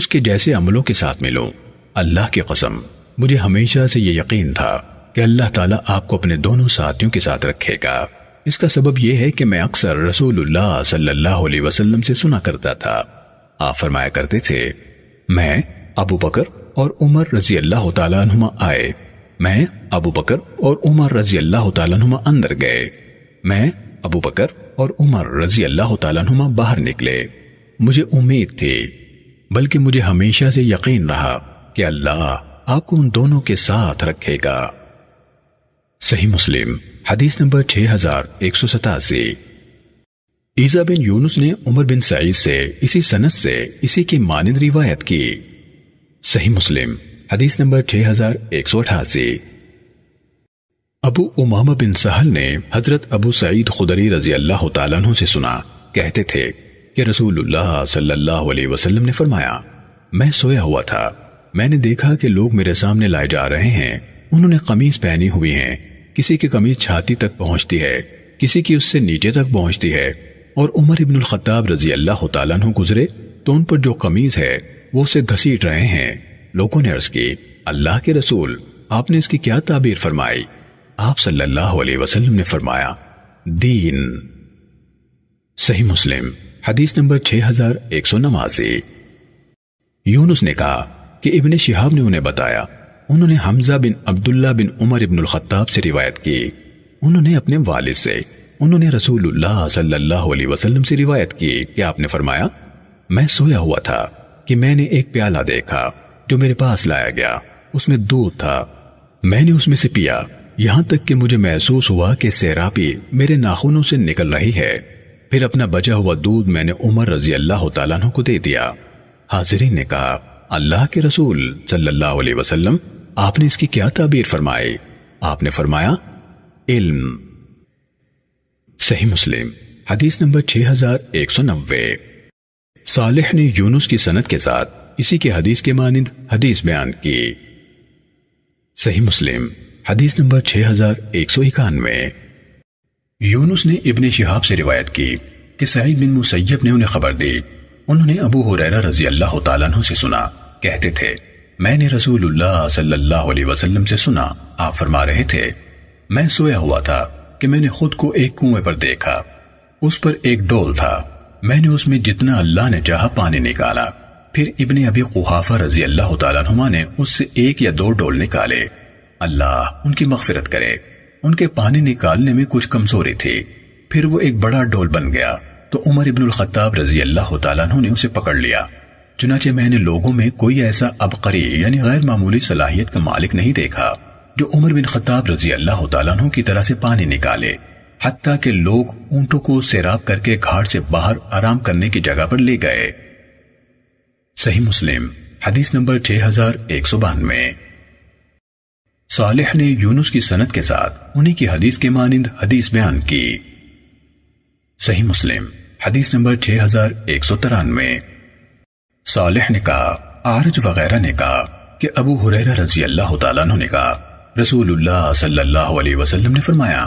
उसके जैसे अमलों के साथ मिलूं अल्लाह की कसम मुझे हमेशा से ये यकीन था कि अल्लाह ताला आपको अपने दोनों साथियों के साथ रखेगा इसका सबब यह है कि मैं अक्सर रसूलुल्लाह सल्लल्लाहु अलैहि वसल्लम से सुना करता था आप फरमाया करते थे मैं अबू बकर और उमर रजी अल्लाह तुमा आए मैं अबू बकर और उमर रजी अल्लाह तुमा अंदर गए मैं अबू बकर और उमर रजी अल्लाह तुमा बाहर निकले मुझे उम्मीद थी बल्कि मुझे हमेशा से यकीन रहा कि अल्लाह आपको उन दोनों के साथ रखेगा सही मुस्लिम हदीस नंबर छह हजार एक सौ सतासी ईजा बिन यूनुस ने उमर बिन सईद से इसी सनत से इसी की मानद रिवायत की सही मुस्लिम हदीस नंबर छह हजार एक सौ अठासी अबू उमामा बिन सहल ने हजरत अबू सईद खुदरी रजी अल्लाह तु से सुना कहते थे कि रसूलुल्लाह सल्लल्लाहु अलैहि वसल्लम ने फरमाया मैं सोया हुआ था मैंने देखा कि लोग मेरे सामने लाए जा रहे हैं उन्होंने कमीज पहनी हुई है किसी की कमीज छाती तक पहुंचती है किसी की उससे नीचे तक पहुंचती है और उमर इबन खत्ताब रजी अल्लाह तु गुजरे तो उन पर जो कमीज है वो उसे घसीट रहे हैं लोगों ने अर्ज की अल्लाह के रसूल आपने इसकी क्या ताबीर फरमाई आप सल्लल्लाहु अलैहि वसल्लम ने फरमाया दीन सही मुस्लिम हदीस नंबर छह हजार एक सौ नवासी यूनुस ने कहा कि इबन शिहाब ने उन्हें बताया उन्होंने हमजा बिन अब्दुल्ला बिन उमर इब्न खत्ताब से रिवायत की उन्होंने अपने वालिद से उन्होंने रसूलुल्लाह सल्लल्लाहु अलैहि वसल्लम से रिवायत की कि आपने फरमाया मैं सोया हुआ था कि मैंने एक प्याला देखा जो मेरे पास लाया गया उसमें दूध था मैंने उसमें से पिया यहां तक कि मुझे महसूस हुआ कि सैरापी मेरे नाखूनों से निकल रही है फिर अपना बचा हुआ दूध मैंने उमर रजी अल्लाह को दे दिया हाजिरी ने कहा अल्लाह के रसूल सल्लल्लाहु अलैहि वसल्लम आपने इसकी क्या ताबीर फरमाई आपने फरमाया इल्म सही मुस्लिम हदीस नंबर 6190 हजार सालेह ने यूनुस की सनत के साथ इसी के हदीस के मानंद हदीस बयान की सही मुस्लिम हदीस नंबर छह यूनुस ने इब्ने शिहाब से रिवायत की कि सईद बिन मुसैब ने उन्हें खबर दी उन्होंने अबू हुरैरा रजी अल्लाह तु से सुना कहते थे मैंने रसूलुल्लाह सल्लल्लाहु अलैहि वसल्लम से सुना आप फरमा रहे थे मैं सोया हुआ था कि मैंने खुद को एक कुएं पर देखा उस पर एक डोल था मैंने उसमें जितना अल्लाह ने चाह पानी निकाला फिर इबन अबी कुहाफा रजी अल्लाह तुमा ने उससे एक या दो डोल निकाले अल्लाह उनकी मफफरत करे उनके पानी निकालने में कुछ कमजोरी थी फिर वो एक बड़ा डोल बन गया तो उमर इबन खत्ताब रजी अल्लाह ने उसे पकड़ लिया चुनाचे मैंने लोगों में कोई ऐसा अबकरी यानी गैर मामूली सलाहियत का मालिक नहीं देखा जो उमर बिन खताब रजी अल्लाह तु की तरह से पानी निकाले हत्या के लोग ऊंटों को सैराब करके घाट से बाहर आराम करने की जगह पर ले गए सही मुस्लिम हदीस नंबर छह हजार एक सौ बानवे सालेह ने यूनुस की सनत के साथ उन्हीं की हदीस के मानिंद हदीस बयान की सही मुस्लिम हदीस नंबर छह हजार एक सौ तिरानवे सालिह ने कहा आरज वगैरह ने कहा कि अबू हुरैरा रजी अल्लाह तु ने कहा रसूलुल्लाह सल्लल्लाहु अलैहि वसल्लम ने फरमाया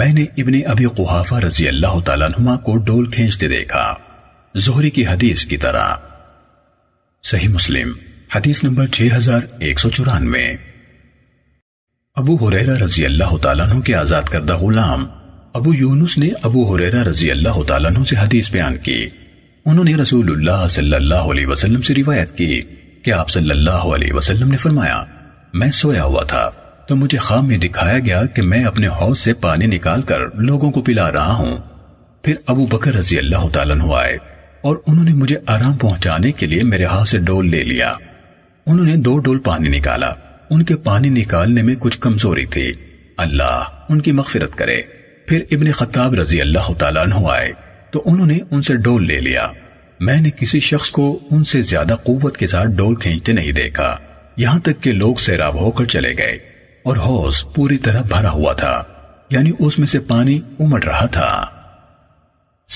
मैंने इब्ने अबी कुहाफा रजी अल्लाह तुमा को डोल खींचते देखा जोहरी की हदीस की तरह सही मुस्लिम हदीस नंबर छह हजार एक सौ चौरानवे अबू हुरैरा रजी अल्लाह तु के आजाद करदा गुलाम अबू यूनुस ने अबू हुरैरा रजी अल्लाह तु से हदीस बयान की उन्होंने रसूलुल्लाह सल्लल्लाहु अलैहि वसल्लम से रिवायत की कि आप सल्लल्लाहु अलैहि वसल्लम ने फरमाया मैं सोया हुआ था तो मुझे खाम में दिखाया गया कि मैं अपने हौज से पानी निकालकर लोगों को पिला रहा हूं फिर अबू बकर रजी अल्लाह तु आए और उन्होंने मुझे आराम पहुंचाने के लिए मेरे हाथ से डोल ले लिया उन्होंने दो डोल पानी निकाला उनके पानी निकालने में कुछ कमजोरी थी अल्लाह उनकी मगफिरत करे फिर इब्ने खत्ताब रजी अल्लाह तु आए तो उन्होंने उनसे डोल ले लिया मैंने किसी शख्स को उनसे ज्यादा कुत के साथ डोल खींचते नहीं देखा यहां तक कि लोग सैराब होकर चले गए और हौस पूरी तरह भरा हुआ था यानी उसमें से पानी उमड़ रहा था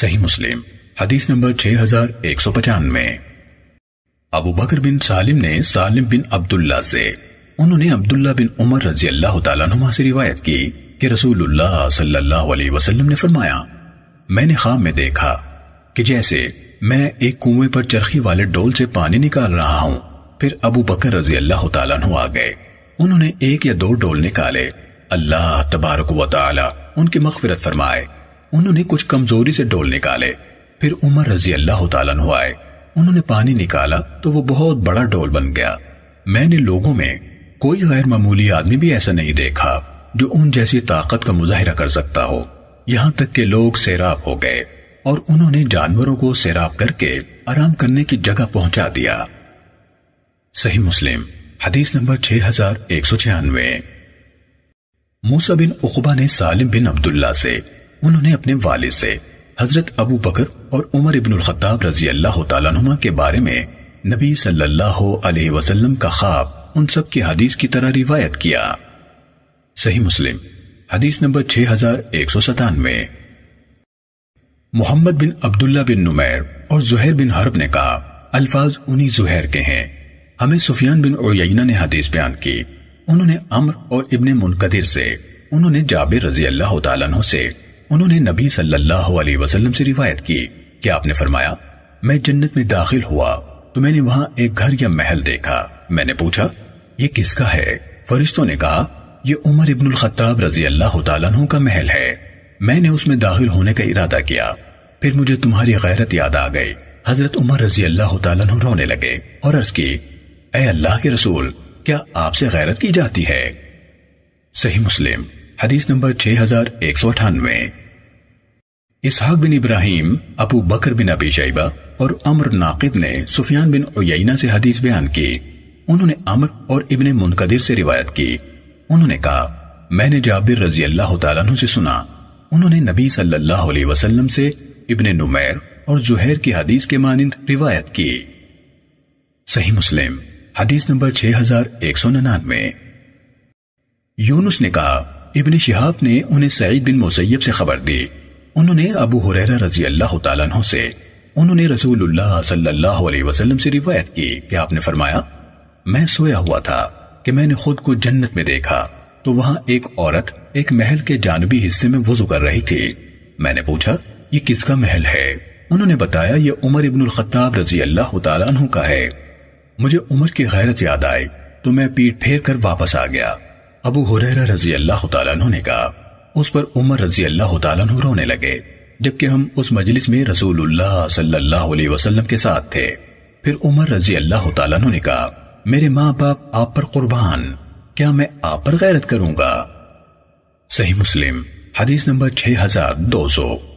सही मुस्लिम हदीस नंबर छह हजार एक सौ पचानवे अबू बकर बिन सालिम ने सालिम बिन अब्दुल्ला से उन्होंने अब्दुल्ला बिन उमर रजी अल्लाह तुमा से रिवायत की कि रसूलुल्लाह सल्लल्लाहु अलैहि वसल्लम ने फरमाया मैंने खाम में देखा कि जैसे मैं एक कुएं पर चरखी वाले डोल से पानी निकाल रहा हूं फिर अबू बकर रजी अल्लाह तु आ गए उन्होंने एक या दो डोल निकाले अल्लाह तबारक उनके उनकी फरमाए उन्होंने कुछ कमजोरी से डोल निकाले फिर उमर रजी अल्लाह तु आए उन्होंने पानी निकाला तो वो बहुत बड़ा डोल बन गया मैंने लोगों में कोई गैर मामूली आदमी भी ऐसा नहीं देखा जो उन जैसी ताकत का मुजाहरा कर सकता हो यहां तक के लोग सैराब हो गए और उन्होंने जानवरों को सैराब करके आराम करने की जगह पहुंचा दिया सही मुस्लिम हदीस नंबर छह हजार एक सौ छियानवे मूसा बिन उकबा ने सालिम बिन अब्दुल्ला से उन्होंने अपने वाले से हजरत अबू बकर और उमर इबन खत्ताब रजी अल्लाह तुमा के बारे में नबी सल्लल्लाहु अलैहि वसल्लम का ख्वाब उन सब की हदीस की तरह रिवायत किया सही मुस्लिम हदीस नंबर छह हजार एक सौ सतानवे मोहम्मद बिन अब्दुल्ला बिन नुमैर और जुहैर बिन हरब ने कहा अल्फाज उन्हीं जुहैर के हैं हमें सुफियान बिन ओयना ने हदीस बयान की उन्होंने अम्र और इब्ने मुनकदिर से उन्होंने जाबिर रजी अल्लाह तु से उन्होंने नबी सल्लल्लाहु अलैहि वसल्लम से रिवायत की कि आपने फरमाया मैं जन्नत में दाखिल हुआ तो मैंने वहां एक घर या महल देखा मैंने पूछा ये किसका है फरिश्तों ने कहा ये उमर इब्नुल खत्ताब रजी अल्लाह तु का महल है मैंने उसमें दाखिल होने का इरादा किया फिर मुझे तुम्हारी गैरत याद आ गई हजरत उमर रजी अल्लाह तु रोने लगे और अर्ज की ए अल्लाह के रसूल क्या आपसे गैरत की जाती है सही मुस्लिम हदीस नंबर छह हजार एक सौ अठानवे इसहाक बिन इब्राहिम अबू बकर बिन अबी शैबा और अमर नाकिब ने सुफियान बिन उयना से हदीस बयान की उन्होंने अमर और इबन मुनकदिर से रिवायत की उन्होंने कहा मैंने जाबिर रजी अल्लाह तु से सुना उन्होंने नबी सल्लल्लाहु अलैहि वसल्लम से इब्ने नुमैर और जुहैर की हदीस के मानंद रिवायत की सही मुस्लिम हदीस नंबर छह हजार एक सौ निन्यानवे यूनुस ने कहा इब्ने शिहाब ने उन्हें सईद बिन मुसैब से खबर दी उन्होंने अबू हुरैरा रजी अल्लाह तु से उन्होंने रसूलुल्लाह सल्लल्लाहु अलैहि वसल्लम से रिवायत की कि आपने फरमाया मैं सोया हुआ था कि मैंने खुद को जन्नत में देखा तो वहां एक औरत एक महल के जानबी हिस्से में वजू कर रही थी मैंने पूछा ये किसका महल है उन्होंने बताया ये उमर इबन खत्ताब रजी अल्लाह तु का है मुझे उमर की गैरत याद आई तो मैं पीठ फेर कर वापस आ गया अबू हुरैरा रजी अल्लाह तु ने कहा उस पर उमर रजी अल्लाह तु रोने लगे जबकि हम उस मजलिस में रसूलुल्लाह सल्लल्लाहु अलैहि वसल्लम के साथ थे फिर उमर रजी अल्लाह तु ने कहा मेरे माँ बाप आप पर कुर्बान क्या मैं आप पर गैरत करूंगा सही मुस्लिम हदीस नंबर छह हजार दो सौ